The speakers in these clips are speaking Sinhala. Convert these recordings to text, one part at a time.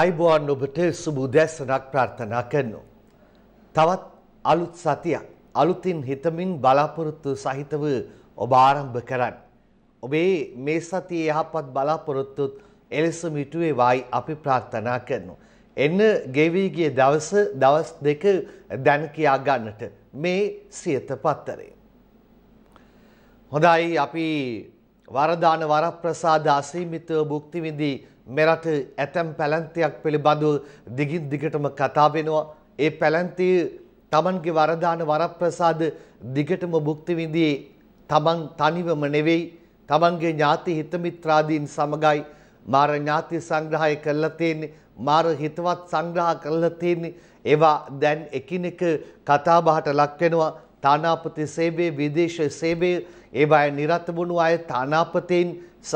අයිබෝන් ඔබට සුබුදැස්සනක් ප්‍රාර්ථනා කරනු. තවත් අලුත් සතියක් අලුතින් හිතමින් බලාපොරොත්තු සහිතව ඔබ ආරම්භ කරන්න. ඔබේ මේ සතිය යහපත් බලාපොරොත්තුත් එලෙස මිටුවේ වයි අපි ප්‍රාර්ථනා කරනු. එන්න ගෙවීගිය දවස දවස් දෙක දැන කියා ගන්නට මේ සියත පත්තරේ. හොඳයි අපි වරදාන වරප්‍රසාද අසීමිතව භුක්තිවිඳී මෙරට ඇතැම් පැලැන්තියක් පිළිබඳව දිගින් දිගටම කතා වෙනවා. ඒ පැලැන්තිය තමන්ගේ වරදාන වරප්‍රසාද දිගටම භුක්ති විඳියේ තමන් තනිවම නෙවෙයි. තමන්ගේ ඥාති හිතමිත්‍රාදීන් සමගයි මාර ඥාති සංග්‍රහය කරලා තියෙන්නේ. මාර හිතවත් සංග්‍රහ කරලා තියෙන්නේ. ඒවා දැන් එකිනෙක කතාබහට ලක් වෙනවා. තානාපති සේවයේ විදේශ සේවයේ ඒවායේ නිරත වුණු අය තානාපතීන් සහ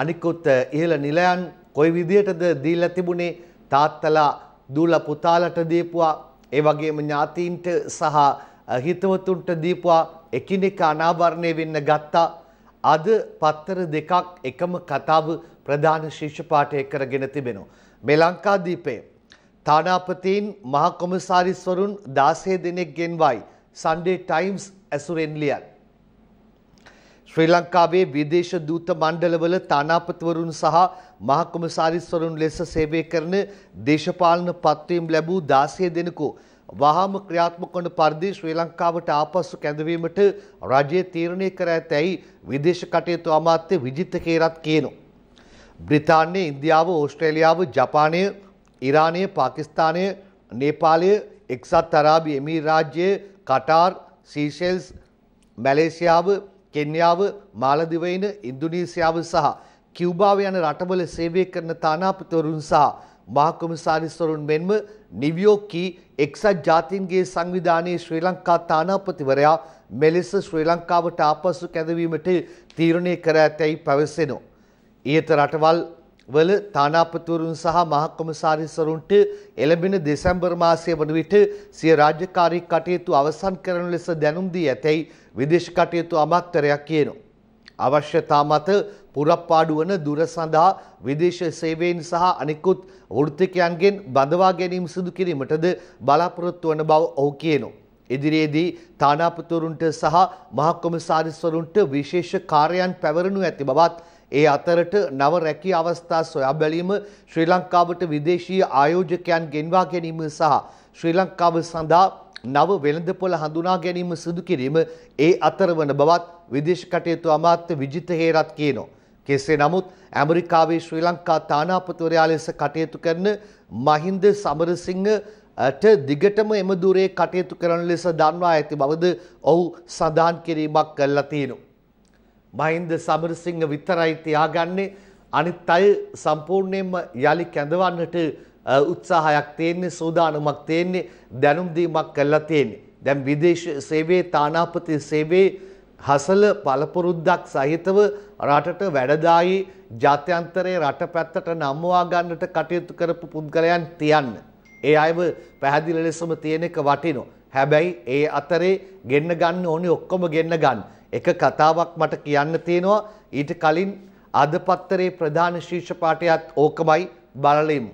අනිකුත් ඉහළ නිලයන් කොයි විදියටද දීලා තිබුණේ තාත්තලා දූල පුතාලට දීපුවා ඒ වගේම ඥාතීන්ට සහ හිතවතුන්ට දීපුවා එකිනෙක අනාවරණය වෙන්න ගත්තා අද පත්තර දෙකක් එකම කතාව ප්‍රධාන ශිෂ්‍ය පාඨය කරගෙන තිබෙනවා මේ ලංකාදීපයේ තානාපතීන් මහ කොමසාරිස්වරුන් 16 දෙනෙක් ගෙන්වයි Sunday Times ඇසුරෙන් ලියන ශ්‍රී ලංකාවේ විදේශ දූත මණ්ඩලවල තානාපතිවරුන් සහ මහකොමසාරිස්වරුන් ලෙස සේවය කරන දේශපාලන පත්වීම් ලැබූ 16 දෙනෙකු වහාම ක්‍රියාත්මක වන පරිදි ශ්‍රී ලංකාවට ආපසු කැඳවීමට රජය තීරණය කර ඇතැයි විදේශ කටයුතු අමාත්‍ය විජිත කේරත් කියනවා. බ්‍රිතාන්‍ය, ඉන්දියාව, ඕස්ට්‍රේලියාව, ජපානය, ඉරානය, පාකිස්තානය, නේපාලය, එක්සත් අරාබි එමිරාජ්‍යය, කටාර්, සීෂෙල්ස්, මැලේසියාව, කෙන්යාව, මාලදිවයින, ඉන්දුනීසියාව සහ කිව්බාව යන රටවල සේවය කරන තානාපතිවරුන් සහ මහකොමසාරිස්වරුන් මෙන්ම නිවියෝක්කී එක්සත් ජාතීන්ගේ සංවිධානයේ ශ්‍රී ලංකා තානාපතිවරයා මෙලෙස ශ්‍රී ලංකාවට ආපසු කැඳවීමට තීරණය කර ඇතැයි පැවසෙනවා. ඊයත රටවල් වල තානාපතිවරුන් සහ මහකොමසාරිස්වරුන්ට එළඹෙන දෙසැම්බර් මාසය වන විට සිය රාජ්‍යකාරී කටයුතු අවසන් කරන ලෙස දැනුම් දී ඇතැයි විදේශ කටයුතු අමාත්‍යරයා කියනවා. අවශ්‍යතා මත පුරප්පාඩු වන දුර සඳහා විදේශ සේවයෙන් සහ අනිකුත් වෘත්තිකයන්ගෙන් බඳවා ගැනීම සිදු කිරීමටද බලාපොරොත්තු වන බව ඔහු කියනවා. ඉදිරියේදී තානාපතිවරුන්ට සහ මහකොමසාරිස්වරුන්ට විශේෂ කාර්යයන් පැවරනු ඇති බවත් ඒ අතරට නව රැකී අවස්ථා සොයා බැලීම ශ්‍රී ලංකාවට විදේශීය ආයෝජකයන් ගෙන්වා ගැනීම සහ ශ්‍රී ලංකාව සඳහා නව වෙළඳපොළ හඳුනා ගැනීම සිදු කිරීම ඒ අතරවන බවත් විදේශ කටයුතු අමාත්‍ය විජිත හේරත් කියනවා. කෙසේ නමුත් ඇමරිකාවේ ශ්‍රී ලංකා තානාපතිවරයා ලෙස කටයුතු කරන මහින්ද සමරසිංහට දිගටම එම දුරේ කටයුතු කරන ලෙස දන්වා ඇති බවද ඔහු සඳහන් කිරීමක් කළා තියෙනවා. මහින්ද සමරසිංහ විතරයි තියාගන්නේ අනිත් අය සම්පූර්ණයෙන්ම යලි කැඳවන්නට උත්සාහයක් තියෙන්නේ සූදානමක් තියෙන්නේ දැනුම් දීමක් කළා තියෙන්නේ. දැන් විදේශ සේවයේ තානාපති සේවයේ හසල පළපුරුද්දක් සහිතව රටට වැඩදායි ජාත්‍යන්තරයේ රට පැත්තට නම්වා ගන්නට කටයුතු කරපු පුද්ගලයන් තියන්න. ඒ අයව පැහැදිලි ලෙසම තියෙන එක වටිනෝ. හැබැයි ඒ අතරේ ගෙන්න ගන්න ඕනි ඔක්කොම ගෙන්න ගන්න. එක කතාවක් මට කියන්න තියෙනවා ඊට කලින් අද පත්තරේ ප්‍රධාන ශීර්ෂ පාඨයත් ඕකමයි බලලෙමු.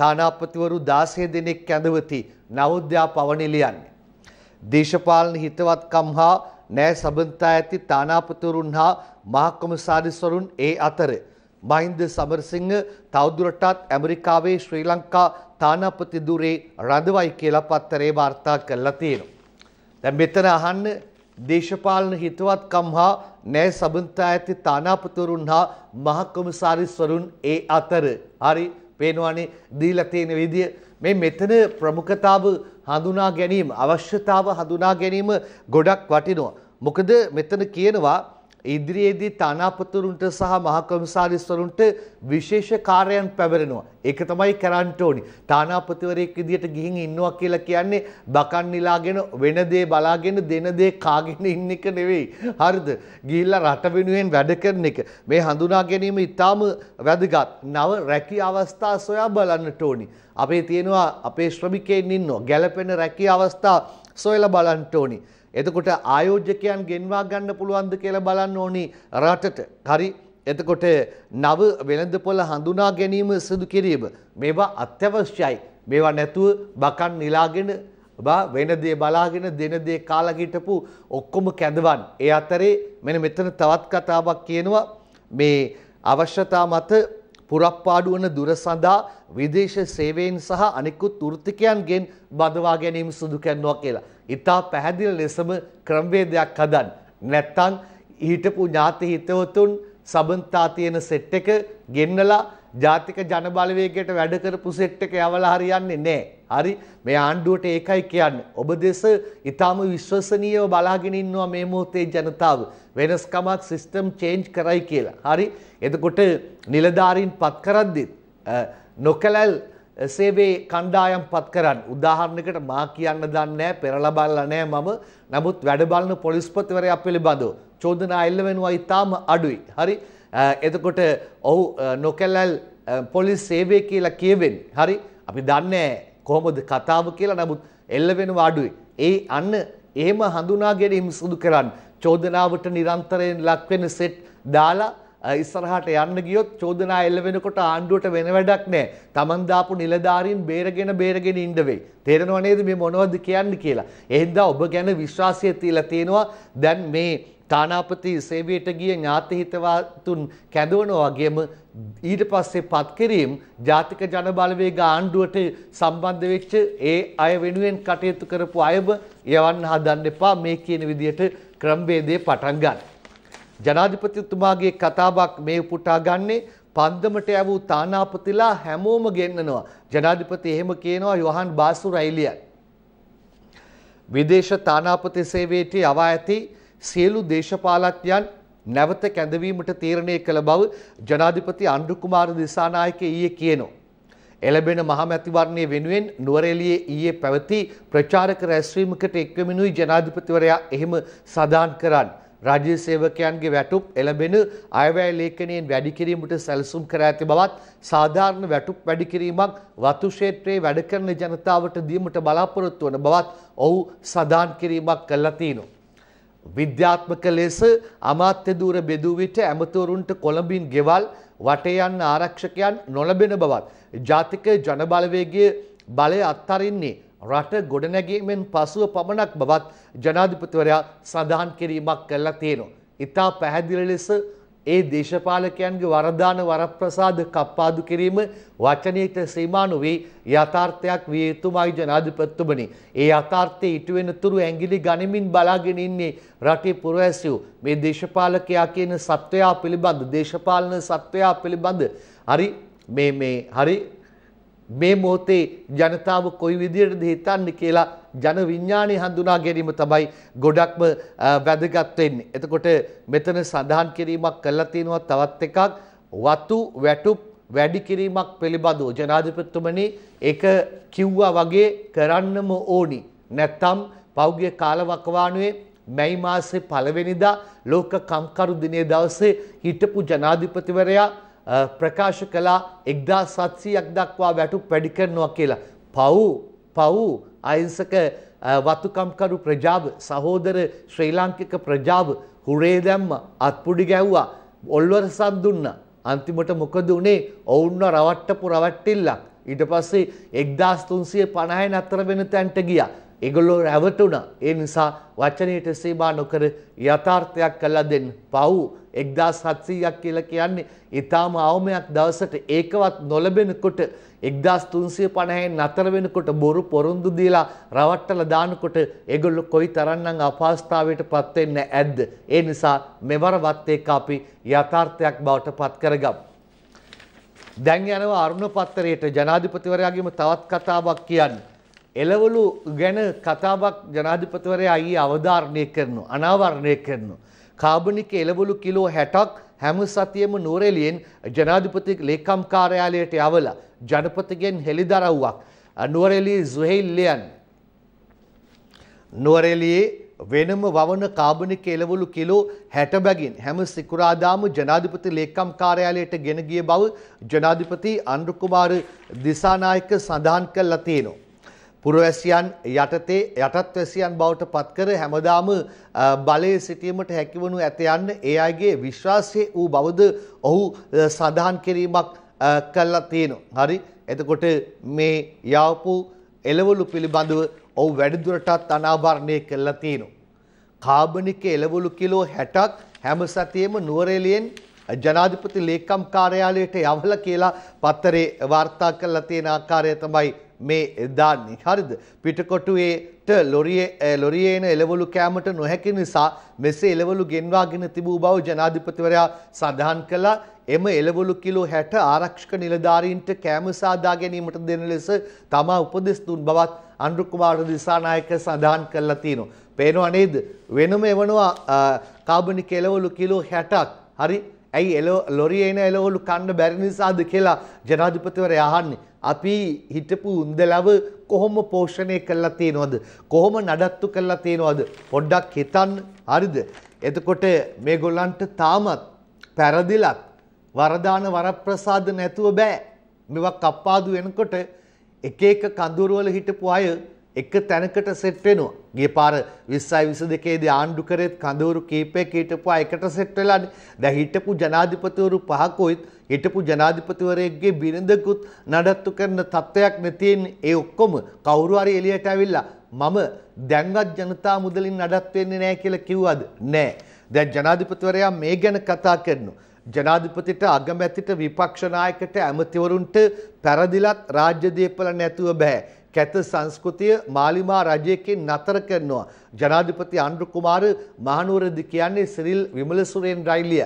තානාපතිවරු 16 දෙනෙක් කැඳවති නවෝද්‍යා පවණිලියන්නේ. දේශපාලන හිතවත්කම් හා නෑ සබඳතා ඇති තානාපතිවරුන් හා මහකොමසාරිස්වරුන් ඒ අතර මහින්ද සමරසිංහ තවදුරටත් ඇමරිකාවේ ශ්‍රී ලංකා තානාපති දුරේ රඳවයි කියලා පත්තරේ වාර්තා කරලා තියෙනවා. දැන් මෙතන අහන්න දේශපාලන හිතවත්කම් හා නෑ සබඳතා ඇති තානාපතිවරුන් හා මහකොමසාරිස්වරුන් ඒ අතර හරි පේනවනේ දීලා තියෙන විදිය මේ මෙතන ප්‍රමුඛතාව හඳුනා ගැනීම අවශ්‍යතාව හඳුනා ගැනීම ගොඩක් වටිනවා. මොකද මෙතන කියනවා ඉදිරියේදී තානාපතුරුන්ට සහ මහකොමසාරිස්වරුන්ට විශේෂ කාර්යයන් පැවරෙනවා. ඒක තමයි කරන්න ඕනි. තානාපතිවරයෙක් විදියට ගිහින් ඉන්නවා කියලා කියන්නේ බකන් නිලාගෙන වෙන දේ බලාගෙන දෙන දේ කාගෙන ඉන්න එක නෙවෙයි. හරිද? ගිහිල්ලා රට වෙනුවෙන් වැඩ කරන එක. මේ හඳුනා ගැනීම ඊටාම වැදගත්. නව රැකී අවස්ථා සොයා බලන්නට ඕනි. අපේ තියෙනවා අපේ ශ්‍රමිකයන් ඉන්නවා ගැළපෙන රැකී අවස්ථා සොයලා බලන්න ඕනි. එතකොට ආයෝජකයන් ගෙන්වා ගන්න පුළුවන්ද කියලා බලන්න ඕනි රටට. හරි එතකොට නව වෙළඳපොළ හඳුනා ගැනීම සිදු කිරීම මේවා අත්‍යවශ්‍යයි. මේවා නැතුව බකන් නිලාගෙන බා වෙන දේ බලාගෙන දෙන දේ කාලා හිටපු ඔක්කොම කැඳවන්. ඒ අතරේ මෙන්න මෙතන තවත් කතාවක් කියනවා මේ අවශ්‍යතා මත පුරප්පාඩු වන දුර සඳහා විදේශ සේවයෙන් සහ අනෙකුත් වෘත්තිකයන්ගෙන් බඳවා ගැනීම සුදු කරනවා කියලා. ඉතා පැහැදිලි ලෙසම ක්‍රමවේදයක් හදන්. නැත්තං ඊටපු ඥාති හිතවතුන් සබන්තා තියෙන සෙට් එක ගෙන්නලා ජාතික ජනබලවේගයට වැඩ කරපු සෙට් එක යවලා හරියන්නේ නැහැ. හරි මේ ආණ්ඩුවට ඒකයි කියන්නේ. ඔබ දෙස ඊටාම විශ්වසනීයව බලාගෙන ඉන්නවා මේ මොහොතේ ජනතාව. වෙනස්කමක් සිස්ටම් චේන්ජ් කරයි කියලා. හරි. එතකොට නිලධාරීන් පත් කරද්දි නොකලල් සේවේ කණ්ඩායම් පත් කරන්න. උදාහරණයකට මා කියන්න දන්නේ නැහැ, පෙරලා බලලා නැහැ මම. නමුත් වැඩ බලන පොලිස්පතිවරයා පිළිබඳව චෝදනා එල්ල වෙනවා ඊටාම අඩුයි. හරි. එතකොට ඔහු නොකැලල් පොලිස් සේවය කියලා කියවෙන් හරි අපි දන්නේ කොහොමද කතාව කියලා නමුත් එල්ල වෙන වාඩුයි. ඒ අන්න එහෙම හඳුනා ගැනීම සුදු කරන්න චෝදනාවට නිරන්තරයෙන් ලක්වෙන සෙට් දාලා ඉස්සරහට යන්න ගියොත් චෝදනා එල්ල වෙනකොට ආණ්ඩුවට වෙන වැඩක් නැහැ. Taman දාපු නිලධාරීන් බේරගෙන බේරගෙන ඉන්න වෙයි. තේරෙනව නේද මේ මොනවද කියන්නේ කියලා. එහෙනම් ඔබ ගැන විශ්වාසය තියලා තියෙනවා. දැන් මේ තානාපති සේවයට ගිය ඥාති හිතවතුන් කැඳවනවා වගේම ඊට පස්සේ පත් කිරීම ජාතික ජනබලවේග ආණ්ඩුවට සම්බන්ධ වෙච්ච ඒ අය වෙනුවෙන් කටයුතු කරපු අයම යවන්න හදන්න එපා මේ කියන විදිහට ක්‍රමවේදය පටන් ගන්න. ජනාධිපතිතුමාගේ කතාවක් මේ උපුටා ගන්නේ පන්දමට යවූ තානාපතිලා හැමෝම ගෙන්නනවා. ජනාධිපති එහෙම කියනවා යොහන් බාසු රයිලියන්. විදේශ තානාපති සේවයට යවා ඇති සියලු දේශපාලඥයන් නැවත කැඳවීමට තීරණය කළ බව ජනාධිපති අනුර කුමාර දිසානායක ඊයේ කියනවා. එළඹෙන මහමැතිවරණය වෙනුවෙන් නුවරඑළියේ ඊයේ පැවති ප්‍රචාරක රැස්වීමකට එක්වෙමිනුයි ජනාධිපතිවරයා එහෙම සඳහන් කරන්නේ. රාජ්‍ය සේවකයන්ගේ වැටුප් එළඹෙන අයවැය ලේඛනයෙන් වැඩි කිරීමට සැලසුම් කර ඇති බවත් සාධාරණ වැටුප් වැඩි කිරීමක් වතු ක්ෂේත්‍රයේ වැඩ කරන ජනතාවට දීමට බලාපොරොත්තු වන බවත් ඔහු සඳහන් කිරීමක් කළා තියෙනවා. විද්‍යාත්මක ලෙස අමාත්‍ය දූර බෙදූ විට ඇමතිවරුන්ට කොළඹින් ගෙවල් වටේ යන ආරක්ෂකයන් නොලැබෙන බවත් ජාතික ජනබලවේගයේ බලය අත්හරින්නේ රට ගොඩනැගීමෙන් පසුව පමණක් බවත් ජනාධිපතිවරයා සඳහන් කිරීමක් කළා තියෙනවා. ඊට පැහැදිලි ලෙස ඒ දේශපාලකයන්ගේ වරදාන වරප්‍රසාද කප්පාදු කිරීම වචනයට සීමා නොවේ යථාර්ථයක් විය යුතුමයි ජනාධිපතිතුමනි. ඒ යථාර්ථයේ ඉටු වෙන තුරු ඇඟිලි ගනිමින් බලාගෙන ඉන්නේ රටේ පුරවැසියෝ. මේ දේශපාලකයා කියන සත්වයා පිළිබඳ දේශපාලන සත්වයා පිළිබඳ හරි මේ මේ හරි මේ මොහොතේ ජනතාව කොයි විදියටද හිතන්නේ කියලා ජන විඥානය හඳුනා ගැනීම තමයි ගොඩක්ම වැදගත් වෙන්නේ. එතකොට මෙතන සඳහන් කිරීමක් කරලා තියෙනවා තවත් එකක් වතු වැටුප් වැඩි කිරීමක් පිළිබඳව ජනාධිපතිතුමනි ඒක කිව්වා වගේ කරන්නම ඕනි. නැත්තම් පෞගිය කාලවකවානුවේ මැයි මාසේ පළවෙනිදා ලෝක කම්කරු දිනේ දවසේ හිටපු ජනාධිපතිවරයා ප්‍රකාශ කළා 1700ක් දක්වා වැටුප් වැඩි කරනවා කියලා. පව් පව් අයිංසක වතුකම්කරු ප්‍රජාව සහෝදර ශ්‍රී ලාංකික ප්‍රජාව හුරේ දැම්ම අත්පුඩි ගැව්වා ඔල්වර සන්දුන්න අන්තිමට මොකද වනේ ඔවුන්ව රවට්ටපු රවට්ටිල්ලක් ඊට පස්සේ එක්දාස් තුන්සිය පණහය නත්තර වෙන තැන්ට ගියා ඒගොල්ලෝ රැවටුණා. ඒ නිසා වචනයට සීමා නොකර යථාර්ථයක් කළා දෙන්න. පව් 1700ක් කියලා කියන්නේ ඊටාම අවමයක් දවසට ඒකවත් නොලබෙනකොට 1350න් නතර වෙනකොට බොරු පොරොන්දු දීලා රවට්ටලා දානකොට ඒගොල්ලෝ කොයි තරම්නම් අපහසුතාවයටපත් වෙන්නේ ඇද්ද? ඒ නිසා මෙවරවත් එක්ක අපි යථාර්ථයක් බවට පත් කරගමු. දැන් යනවා අරුණ පත්තරයට ජනාධිපතිවරයාගේම තවත් කතාවක් කියන්නේ එළවලු ගැන කතාවක් ජනාධිපතිවරයා අයියේ අවධාරණය කරනවා අනාවරණය කරනවා කාබනික එළවලු කිලෝ 60ක් හැම සතියෙම නුවරඑළියෙන් ජනාධිපති ලේකම් කාර්යාලයට යවලා ජනපතිගෙන් හෙළිදරව්වක් නුවරඑළියේ සුහෛල් ලියන් නුවරඑළියේ වෙනම වවන කාබනික එළවලු කිලෝ 60 බැගින් හැම සිකුරාදාම ජනාධිපති ලේකම් කාර්යාලයට ගෙන ගිය බව ජනාධිපති අනුර කුමාර දිසානායක සඳහන් කළා තියෙනවා පුරවැසියන් යටතේ යටත්වැසියන් බවට පත්කර හැමදාම බලයේ සිටීමට හැකිවනු ඇත යන්න ඒ අයගේ විශ්වාසය වූ බවද ඔහු සඳහන් කිරීමක් කළා තියෙනවා. හරි. එතකොට මේ යාවපු එළවලු පිළිබඳව ඔහු වැඩිදුරටත් අනාවරණය කළා තියෙනවා. කාබනික එළවලු කිලෝ 60ක් හැම සතියෙම නුවරඑළියෙන් ජනාධිපති ලේකම් කාර්යාලයට යවලා කියලා පත්තරේ වාර්තා කළා තියෙන ආකාරය තමයි මේ දාන්නේ. හරිද? පිටකොටුවේට ලොරියේ ලොරියේන එළවලු කෑමට නොහැකි නිසා මෙසේ එළවලු ගෙන්වාගෙන තිබූ බව ජනාධිපතිවරයා සඳහන් කළා. එම එළවලු කිලෝ 60 ආරක්ෂක නිලධාරීන්ට කෑම සාදා ගැනීමට දෙන ලෙස තමා උපදෙස් දුන් බවත් අනුරු කුමාර දිසානායක සඳහන් කළා තියෙනවා. පේනවා නේද? වෙනම එවනවා කාබනික එළවලු කිලෝ 60ක්. හරි? ඇයි එළෝ ලොරියේන එළවලු කන්න බැරි නිසාද කියලා ජනාධිපතිවරයා අහන්නේ. අපි හිටපු උන්දලව කොහොම පෝෂණය කරලා තියෙනවද කොහොම නඩත්තු කරලා තියෙනවද පොඩ්ඩක් හිතන්න හරිද එතකොට මේගොල්ලන්ට තාමත් පැරදිලත් වරදාන වරප්‍රසාද නැතුව බෑ මේවා කප්පාදු වෙනකොට එක එක කඳුරවල හිටපු අය එක තැනකට සෙට් වෙනවා. ගිය පාර 20යි 22 දී ආණ්ඩු කරේත් කඳවුරු කීපයක හිටපුවා එකට සෙට් වෙලානේ. දැන් හිටපු ජනාධිපතිවරු පහකුත් හිටපු ජනාධිපතිවරයෙක්ගේ බිරිඳකුත් නඩත්තු කරන තත්ත්වයක් නැතිෙන්නේ. ඒ ඔක්කොම කවුරු හරි එළියට ඇවිල්ලා මම දැන්වත් ජනතා මුදලින් නඩත්තු වෙන්නේ නැහැ කියලා කිව්වද? නැහැ. දැන් ජනාධිපතිවරයා මේ ගැන කතා කරනවා. ජනාධිපතිට අගමැතිට විපක්ෂ නායකට ඇමතිවරුන්ට පැරදිලත් රාජ්‍ය දේපල නැතුව බෑ. කැත සංස්කෘතිය මාලිමා රජයකින් නතර කරනවා. ජනාධිපති අන්ඩු කුමාර මහනුවරදි කියන්නේ සිරිල් විමලසුරෙන් රයිලිය.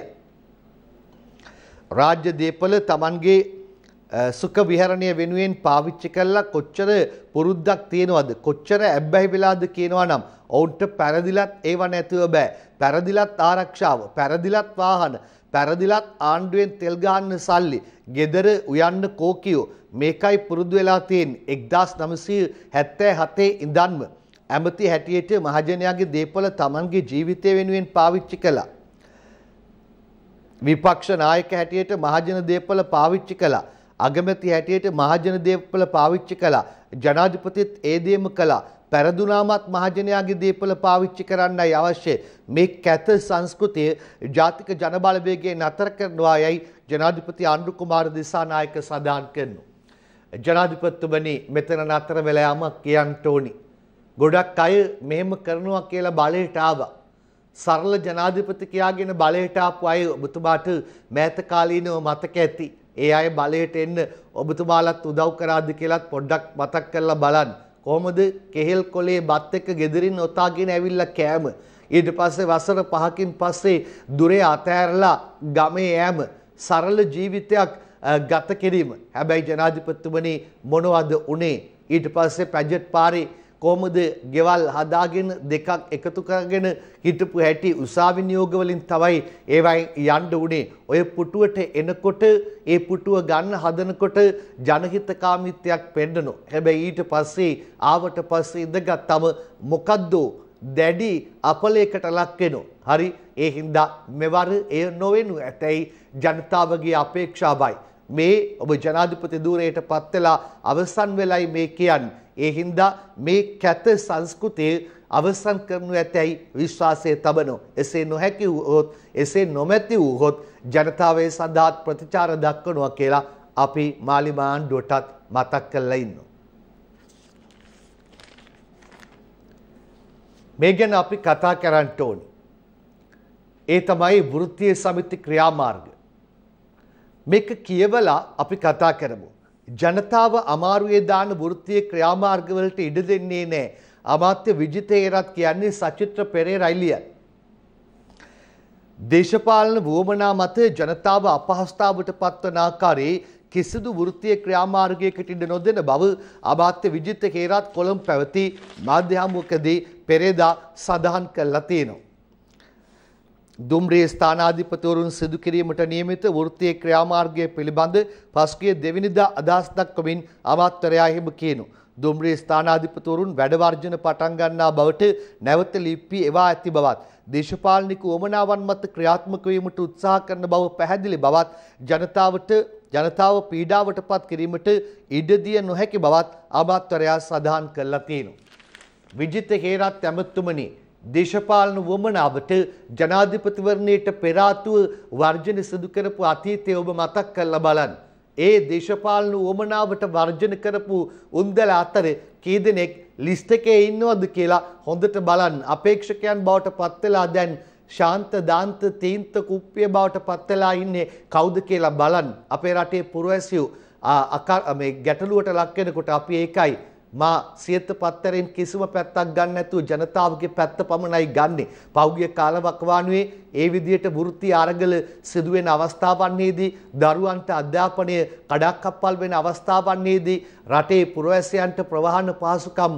රාජ්‍ය දේපල තමන්ගේ සුඛ විහරණය වෙනුවෙන් පාවිච්චි කළා කොච්චර පුරුද්දක් තියෙනවද කොච්චර ඇබ්බැහි වෙලාද කියනවා නම් ඔවුන්ට පැරදිලත් ඒව නැතුව බෑ පැරදිලත් ආරක්ෂාව පැරදිලත් වාහන පැරදිලත් ආණ්ඩුවෙන් තෙල් ගහන්න සල්ලි, ගෙදර උයන්න කෝකියෝ මේකයි පුරුදු වෙලා තියෙන්නේ 1977 ඉඳන්ම. ඇමති හැටියට මහජනයාගේ දේපොළ Tamanගේ ජීවිතය වෙනුවෙන් පාවිච්චි කළා. විපක්ෂ නායක හැටියට මහජන දේපොළ පාවිච්චි කළා. අගමැති හැටියට මහජන දේපොළ පාවිච්චි කළා. ජනාධිපතිත් ඒ දේම කළා. පැරදුනාමත් මහජනයාගේ දේපල පාවිච්චි කරන්නයි අවශ්‍ය. මේ කැත සංස්කෘතිය ජාතික ජනබලවේගේ නතර කරනවා යයි ජනාධිපති අන්ඩු කුමාර දිසානායක සඳහන් කරනු. ජනාධිපත්තුමනි මෙතන නතර වෙලයාමක් කියන්ට ඕනි. ගොඩක් අය මෙහෙම කරනවා කියලා බලයට ආවා. සරල ජනාධිපති කියාගෙන බලයට ආපු අය ඔබතුමාට මෑත කාලීනව මතක ඇති. ඒ අය බලයට එන්න ඔබතුමාලත් උදව් කරාද කියලාත් පොඩ්ඩක් මතක් කරලා බලන්න. කොහොමද කෙහෙල් කොලේ බත් එක්ක gederin ඔතාගෙන ඇවිල්ලා කෑම ඊට පස්සේ වසර 5කින් පස්සේ දුරේ අතෑරලා ගමේ යෑම සරල ජීවිතයක් ගත කිරීම හැබැයි ජනාධිපතිතුමනි මොනවද උනේ ඊට පස්සේ පැජට් පාරේ කොහොමද ගෙවල් හදාගෙන දෙකක් එකතු කරගෙන හිටපු හැටි උසාවි නියෝග වලින් තමයි ඒවයින් යන්න උනේ. ඔය පුටුවට එනකොට ඒ පුටුව ගන්න හදනකොට ජනහිතකාමීත්වයක් පෙන්නනෝ. හැබැයි ඊට පස්සේ ආවට පස්සේ ඉඳගත්ම මොකද්ද දැඩි අපලයකට ලක් වෙනවා. හරි ඒ හින්දා මෙවර එය නොවෙනු ඇතැයි ජනතාවගේ අපේක්ෂාවයි. මේ ඔබ ජනාධිපති ධූරයට පත් වෙලා අවසන් වෙලයි මේ කියන්නේ. ඒ හින්දා මේ කැත සංස්කෘතිය අවසන් කරනු ඇතැයි විශ්වාසය තබනෝ. එසේ නොහැකි වූහොත් එසේ නොමැති වූහොත් ජනතාවේ සඳහාත් ප්‍රතිචාර දක්වනවා කියලා අපි මාලිමාණ්ඩුවටත් මතක් කරලා ඉන්නවා. මේ ගැන අපි කතා කරන්න ඕනි. ඒ තමයි වෘත්තීය සමිති ක්‍රියාමාර්ග. මේක කියවලා අපි කතා කරමු. ජනතාව අමාරුවේ දාන වෘත්තීය ක්‍රියාමාර්ගවලට ඉඩ දෙන්නේ නැහැ. අමාත්‍ය විජිතේරත් කියන්නේ සචිත්‍ර පෙරේරයිලිය. දේශපාලන වුවමනා මත ජනතාව අපහසුතාවට පත්වන ආකාරයේ කිසිදු වෘත්තීය ක්‍රියාමාර්ගයකට ඉඩ නොදෙන බව අමාත්‍ය විජිත හේරත් කොළඹ පැවති මාධ්‍ය හමුවකදී පෙරේදා සඳහන් කළා තියෙනවා. දුම්රිය ස්ථානාධිපතිවරුන් සිදු කිරීමට නියමිත වෘත්තීය ක්‍රියාමාර්ගය පිළිබඳ පසුගිය දෙවැනිදා අදහස් දක්වමින් අමාත්‍යරයා හිම කියනු. දුම්රිය ස්ථානාධිපතිවරුන් වැඩ වර්ජන පටන් ගන්නා බවට නැවත ලිප්පි එවා ඇති බවත් දේශපාලනික උවමනාවන් මත ක්‍රියාත්මක වීමට උත්සාහ කරන බව පැහැදිලි බවත් ජනතාවට ජනතාව පීඩාවට පත් කිරීමට ඉඩදිය නොහැකි බවත් අමාත්‍යරයා සඳහන් කළා තියෙනවා. විජිත හේරත් ඇමතුමනි දේශපාලන වුවමනාවට ජනාධිපතිවරණයට පෙර ආතුව වර්ජන සිදු කරපු අතීතය ඔබ මතක් කරලා බලන්න. ඒ දේශපාලන වුවමනාවට වර්ජන කරපු උන්දල අතර කී දෙනෙක් ලිස්ට් එකේ ඉන්නවද කියලා හොඳට බලන්න. අපේක්ෂකයන් බවට පත් වෙලා දැන් ශාන්ත දාන්ත තීන්ත කුප්පිය බවට පත් වෙලා ඉන්නේ කවුද කියලා බලන්න. අපේ රටේ පුරවැසියෝ මේ ගැටලුවට ලක් වෙනකොට අපි ඒකයි මා සියත පත්තරෙන් කිසිම පැත්තක් ගන්න නැතුව ජනතාවගේ පැත්ත පමණයි ගන්නෙ. පෞගිය කාලවකවානුවේ ඒ විදිහට වෘත්ති අරගල සිදුවෙන අවස්ථාවන්නේදී දරුවන්ට අධ්‍යාපනය කඩක්කප්පල් වෙන අවස්ථාවන්නේදී රටේ පුරවැසියන්ට ප්‍රවාහන පහසුකම්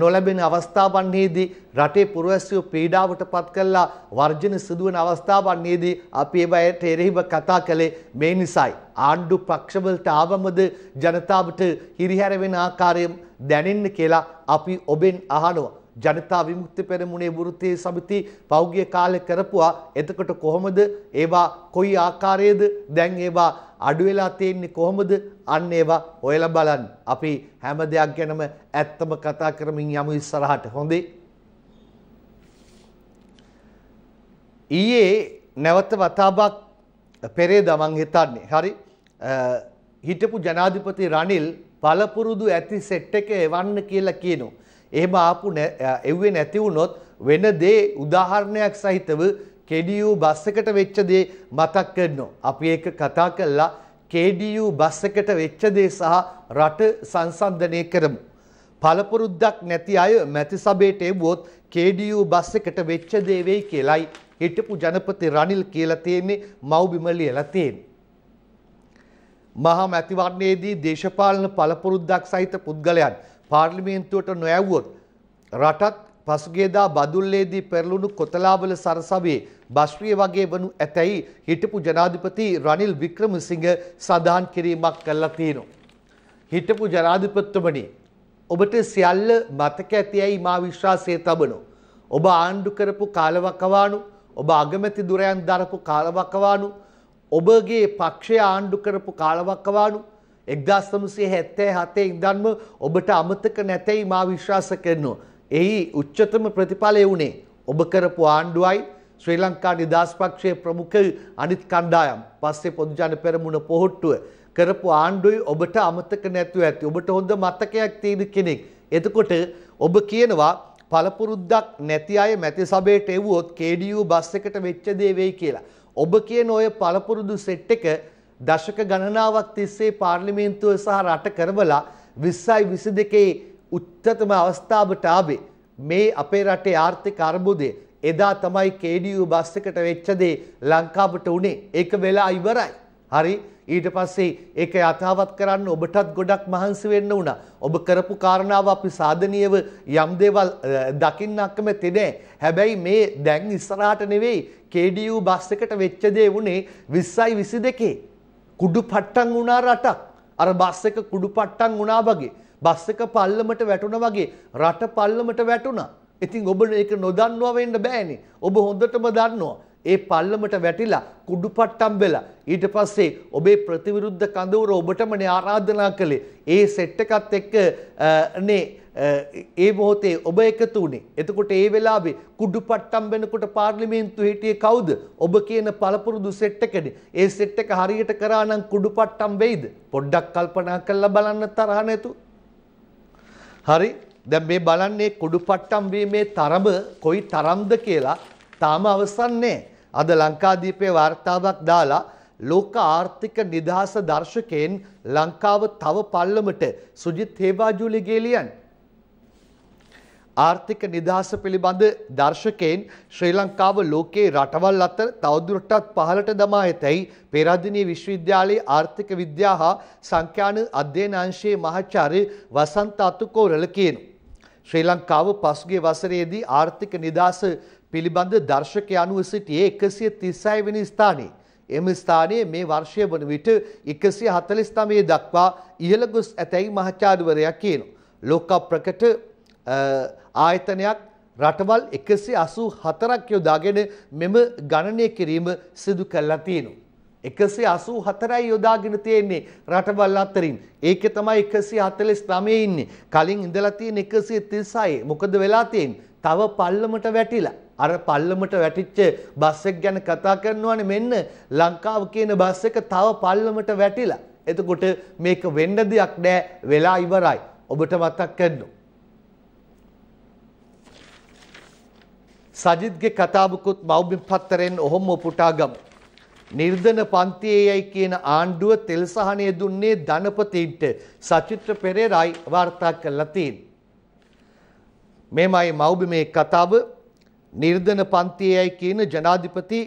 නොලැබෙන අවස්ථාවන්නේදී රටේ පුරවැසියෝ පීඩාවට පත් කරලා වර්ජන සිදුවන අවස්ථාවන්නේදී අපි ඒ බයට එරෙහිව කතා කළේ මේ නිසයි ආණ්ඩු පක්ෂවලට ආවමද ජනතාවට හිරිහැර වෙන ආකාරය දැනෙන්න කියලා අපි ඔබෙන් අහනවා ජනතා විමුක්ති පෙරමුණේ වෘත්තීය සමිති පෞගිය කාලේ කරපුවා. එතකොට කොහොමද ඒවා කොයි ආකාරයේද දැන් ඒවා අඩු වෙලා තියෙන්නේ කොහොමද? අන්න ඒවා ඔයලා බලන්න. අපි හැම දෙයක් ගැනම ඇත්තම කතා කරමින් යමු ඉස්සරහට. හොඳේ. ඊයේ නැවත වතාවක් පෙරේදා මං හිතන්නේ. හරි. හිටපු ජනාධිපති රනිල් පළපුරුදු ඇති සෙට් එක එවන්න කියලා කියනවා. එහෙම ආපු එව්වේ නැති වුණොත් වෙන දේ උදාහරණයක් සහිතව KDU බස් එකට වෙච්ච දේ මතක් කරනවා. අපි ඒක කතා කළා KDU බස් එකට වෙච්ච දේ සහ රට සංසන්දනය කරමු. පළපුරුද්දක් නැති අය මැති සභේට එවුවොත් KDU බස් එකට වෙච්ච දේ වෙයි කියලයි හිටපු ජනපති රනිල් කියලා තියෙන්නේ මව්බිම ලියලා තියෙන්නේ. මහා මැතිවරණයේදී දේශපාලන පළපුරුද්දක් සහිත පුද්ගලයන් පාර්ලිමේන්තුවට නොයැවුවොත් රටක් පසුගේදා බදුල්ලේදී පෙරළුණු කොතලාවල සරසවියේ බස්රිය වගේ වනු ඇතැයි හිටපු ජනාධිපති රනිල් වික්‍රමසිංහ සඳහන් කිරීමක් කළා තියෙනවා. හිටපු ජනාධිපතිතුමනි ඔබට සියල්ල මතක ඇතියයි මා විශ්වාසය තබනවා. ඔබ ආණ්ඩු කරපු කාලවකවානු ඔබ අගමැති දුරයන් දරපු කාලවකවානු ඔබගේ පක්ෂය ආණ්ඩු කරපු කාලවකවානු 1977 හතේ ඉඳන්ම ඔබට අමතක නැතයි මා විශ්වාස කරනවා. එහි උච්චතම ප්‍රතිඵලය වුණේ ඔබ කරපු ආණ්ඩුවයි ශ්‍රී ලංකා නිදහස් පක්ෂයේ ප්‍රමුඛ අනිත් කණ්ඩායම් පස්සේ පොදුජන පෙරමුණ පොහොට්ටුව කරපු ආණ්ඩුවයි ඔබට අමතක නැතුව ඇති. ඔබට හොඳ මතකයක් තියෙන කෙනෙක්. එතකොට ඔබ කියනවා පළපුරුද්දක් නැති අය මැති සභයට එවුවොත් KDU බස් එකට වෙච්ච දේ වෙයි කියලා. ඔබ කියන ඔය පළපුරුදු සෙට් එක දශක ගණනාවක් තිස්සේ පාර්ලිමේන්තුව සහ රට කරබලා 20යි 22ේ උත්තම අවස්ථාවට ආවේ මේ අපේ රටේ ආර්ථික අර්බුදය එදා තමයි KDU බස් එකට වෙච්ච දේ ලංකාවට උනේ ඒක වෙලා ඉවරයි හරි ඊට පස්සේ ඒක යථාවත් කරන්න ඔබටත් ගොඩක් මහන්සි වෙන්න වුණා. ඔබ කරපු කාරණාව අපි සාධනීයව යම් දේවල් දකින්නක්ම තෙදේ. හැබැයි මේ දැන් ඉස්සරහට නෙවෙයි KDU බස් එකට වෙච්ච දේ වුණේ 20යි 22. කුඩු පට්ටන් වුණා රටක්. අර බස් එක කුඩු පට්ටන් වුණා වගේ. බස් එක පල්ලමට වැටුණා වගේ රට පල්ලමට වැටුණා. ඉතින් ඔබ ඒක නොදන්නවා වෙන්න බෑනේ. ඔබ හොඳටම දන්නවා. ඒ පල්ලමට වැටිලා කුඩු පට්ටම් වෙලා ඊට පස්සේ ඔබේ ප්‍රතිවිරුද්ධ කඳවුර ඔබටමනේ ආරාධනා කළේ. ඒ සෙට් එකත් එක්ක නේ ඒ මොහොතේ ඔබ එකතු වුණේ. එතකොට ඒ වෙලාවේ කුඩු පට්ටම් වෙනකොට පාර්ලිමේන්තු හිටියේ කවුද? ඔබ කියන පළපුරුදු සෙට් එකනේ. ඒ සෙට් එක හරියට කරා නම් කුඩු පට්ටම් වෙයිද? පොඩ්ඩක් කල්පනා කරලා බලන්න තරහ නැතු. හරි. දැන් මේ බලන්නේ කුඩු පට්ටම් වීමේ තරම කොයි තරම්ද කියලා තාම අවසන් නැහැ. අද ලංකාදීපේ වාර්තාවක් දාලා ලෝක ආර්ථික නිදහස දර්ශකයෙන් ලංකාව තව පල්ලමට සුජිත් හේබාජුලි ගේලියන් ආර්ථික නිදහස පිළිබඳ දර්ශකයෙන් ශ්‍රී ලංකාව ලෝකයේ රටවල් අතර තවදුරටත් පහළට දමා ඇතැයි පෙරාදිනී විශ්වවිද්‍යාලයේ ආර්ථික විද්‍යා හා සංඛ්‍යාන අධ්‍යයනාංශයේ මහාචාර්ය වසන්ත අතුකෝරල කියන. ශ්‍රී ලංකාව පසුගිය වසරේදී ආර්ථික නිදහස පිළිබඳ දර්ශක අනුව සිටියේ එකසිය තිස්සයි වෙනි ස්ථානයේ. එම ස්ථානයේ මේ වර්ෂය වන විට එකසිය හතලිස් නමේ දක්වා ඉහළ ගොස් ඇතැයි මහාචාර්යවරයා කියනවා. ලෝක ප්‍රකට ආයතනයක් රටවල් 184ක් යොදාගෙන මෙම ගණනය කිරීම සිදු කළා තියෙනවා. 184යි යොදාගෙන තියෙන්නේ රටවල් අතරින්. ඒකේ තමයි 149 ඉන්නේ. කලින් ඉඳලා තියෙන 136. මොකද වෙලා තියෙන්නේ? තව පල්ලමට වැටිලා. අර පල්ලමට වැටිච්ච බස් එක ගැන කතා කරනවානේ මෙන්න ලංකාව කියන බස් එක තව පල්ලමට වැටිලා. එතකොට මේක වෙන්න දෙයක් නෑ වෙලා ඉවරයි. ඔබට මතක් කරනවා. සජිත්ගේ කතාබකුත් මෞබිම් පත්තරෙන් ඔහොම උපුටා ගමු. නිර්ධන පන්තියේ යයි කියන ආණ්ඩුව තෙල් සහනය දුන්නේ ධනපතින්ට සචිත්‍ර පෙරේරායි වාර්තා කළා තියෙන. මේමයි මෞබිමේ කතාව නිර්ධන පන්තියේ යයි කියන ජනාධිපති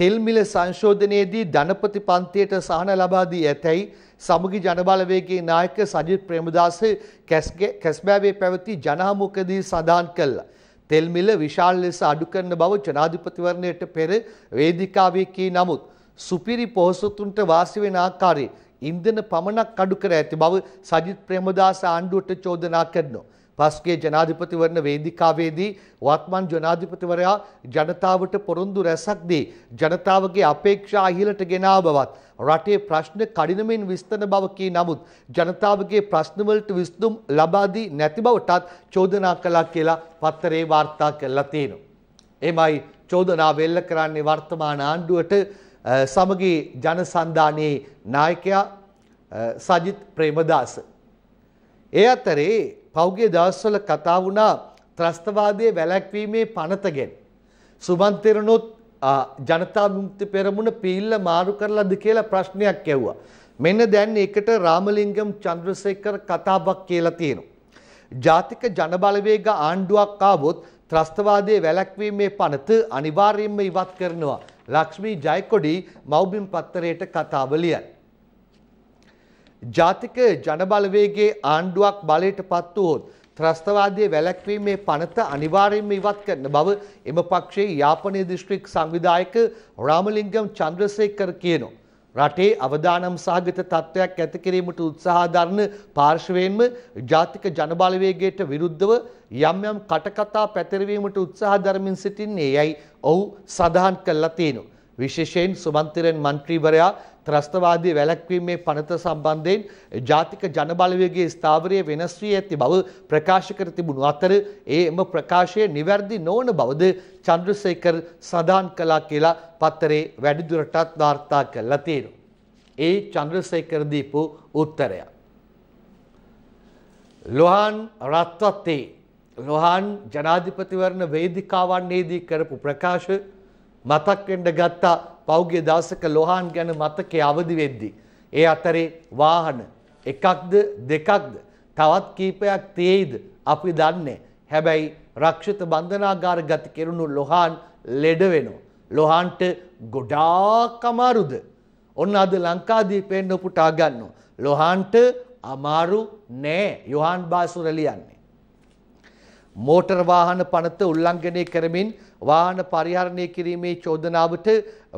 තෙල් මිල සංශෝධනයේදී ධනපති පන්තියට සහන ලබා දී ඇතැයි සමගි ජනබලවේගයේ නායක සජිත් ප්‍රේමදාස කැස්බෑවේ පැවති ජනහමුකදී සඳහන් කළා. තෙල් මිල විශාල ලෙස අඩු කරන බව ජනාධිපතිවරණයට පෙර වේදිකාවේ කී නමුත් සුපිරි පොහොසතුන්ට වාසි වෙන ආකාරයේ ඉන්ධන පමණක් අඩු කර ඇති බව සජිත් ප්‍රේමදාස ආණ්ඩුවට චෝදනා කරනවා. පස්ගේ ජනාධිපතිවරණ වේදිකාවේදී වත්මන් ජනාධිපතිවරයා ජනතාවට පොරොන්දු රැසක් දී ජනතාවගේ අපේක්ෂා ඉහළට ගෙනා බවත් රටේ ප්‍රශ්න කඩිනමින් විස්තන බව කී නමුත් ජනතාවගේ ප්‍රශ්නවලට විසඳුම් ලබා දී නැති බවටත් චෝදනා කළා කියලා පත්තරේ වාර්තා කළා තියෙනවා. එමයි චෝදනාව එල්ල කරන්නේ වර්තමාන ආණ්ඩුවට සමගී ජනසන්ධානයේ නායකයා සජිත් ප්‍රේමදාස. ඒ අතරේ පෞගේ දවස්වල කතා වුණා ත්‍රස්තවාදයේ වැළැක්වීමේ පනත ගැන. සුමන්තිරණොත් ජනතා විමුක්ති පෙරමුණ පීල්ල මාරු කරලාද කියලා ප්‍රශ්නයක් ඇහුවා. මෙන්න දැන් ඒකට රාමලිංගම් චන්ද්‍රසේකර කතාවක් කියලා තියෙනවා. ජාතික ජනබලවේග ආණ්ඩුවක් ආවොත් ත්‍රස්තවාදයේ වැළැක්වීමේ පනත අනිවාර්යයෙන්ම ඉවත් කරනවා. ලක්ෂ්මී ජයකොඩි මෞබිම් පත්තරයට කතාව ලියයි. ජාතික ජනබලවේගේ ආණ්ඩුවක් බලයට පත් වූහොත් ත්‍රස්තවාදයේ වැළැක්වීමේ පනත අනිවාර්යයෙන්ම ඉවත් කරන බව එම පක්ෂයේ යාපනයේ දිස්ත්‍රික් සංවිධායක රාමලිංගම් චන්ද්‍රසේකර කියනවා. රටේ අවදානම් සහගත තත්ත්වයක් ඇති කිරීමට උත්සාහ දරන පාර්ශවයෙන්ම ජාතික ජනබලවේගයට විරුද්ධව යම් යම් කටකතා පැතිරවීමට උත්සාහ දරමින් සිටින්නේ යයි ඔහු සඳහන් කළා තියෙනවා. විශේෂයෙන් සුමන්තිරෙන් මන්ත්‍රීවරයා ත්‍රස්තවාදී වැළැක්වීමේ පනත සම්බන්ධයෙන් ජාතික ජනබලවේගයේ ස්ථාවරය වෙනස් වී ඇති බව ප්‍රකාශ කර තිබුණු අතර ඒම ප්‍රකාශය නිවැරදි නොවන බවද චන්ද්‍රසේකර් සඳහන් කළා කියලා පත්තරේ වැඩිදුරටත් වාර්තා කළා තියෙනවා. ඒ චන්ද්‍රසේකර දීපු උත්තරය. ලොහන් රත්වත්තේ ලොහන් ජනාධිපතිවරණ වේදිකාවන්නේදී කරපු ප්‍රකාශ මතක් වෙන්න ගත්තා පෞගිය දවසක ලොහාන් ගැන මතකයේ අවදි වෙද්දී ඒ අතරේ වාහන එකක්ද දෙකක්ද තවත් කීපයක් තියෙයිද අපි දන්නේ හැබැයි රක්ෂිත බන්ධනාගාර ගත කෙරුණු ලොහාන් ලෙඩ වෙනවා ලොහාන්ට ගොඩාක් අමාරුද ඔන්න අද ලංකාදීපෙන් උපුටා ගන්නවා ලොහාන්ට අමාරු නෑ යොහාන් බාසුර ලියන්නේ මෝටර් වාහන පනත උල්ලංඝනය කරමින් වාහන පරිහරණය කිරීමේ චෝදනාවට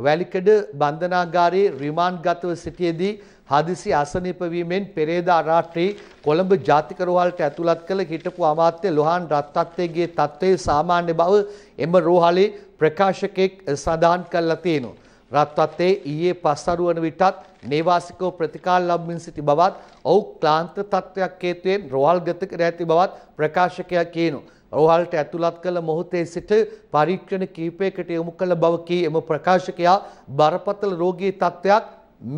වැලිකඩ බන්ධනාගාරයේ රිමාන්ඩ්ගතව සිටියේදී හදිසි අසනීප වීමෙන් පෙරේදා රාත්‍රී කොළඹ ජාතික රෝහලට ඇතුළත් කළ හිටපු අමාත්‍ය ලොහාන් රත්නත්වේගේ තත්ත්වයේ සාමාන්‍ය බව එම රෝහලේ ප්‍රකාශකෙක් සඳහන් කළා තියෙනවා. රත්වත්තේ ඊයේ පස්සරුවන විටත් නේවාසිකව ප්‍රතිකාර ලබමින් සිටි බවත් ඔහු ක්ලාන්ත තත්ත්වයක් හේතුවෙන් රෝහල්ගත කර ඇති බවත් ප්‍රකාශකයා කියනවා. රෝහල්ට ඇතුළත් කළ මොහොතේ සිට පරීක්ෂණ කීපයකට යොමු කළ බව කී එම ප්‍රකාශකයා බරපතල රෝගී තත්ත්වයක්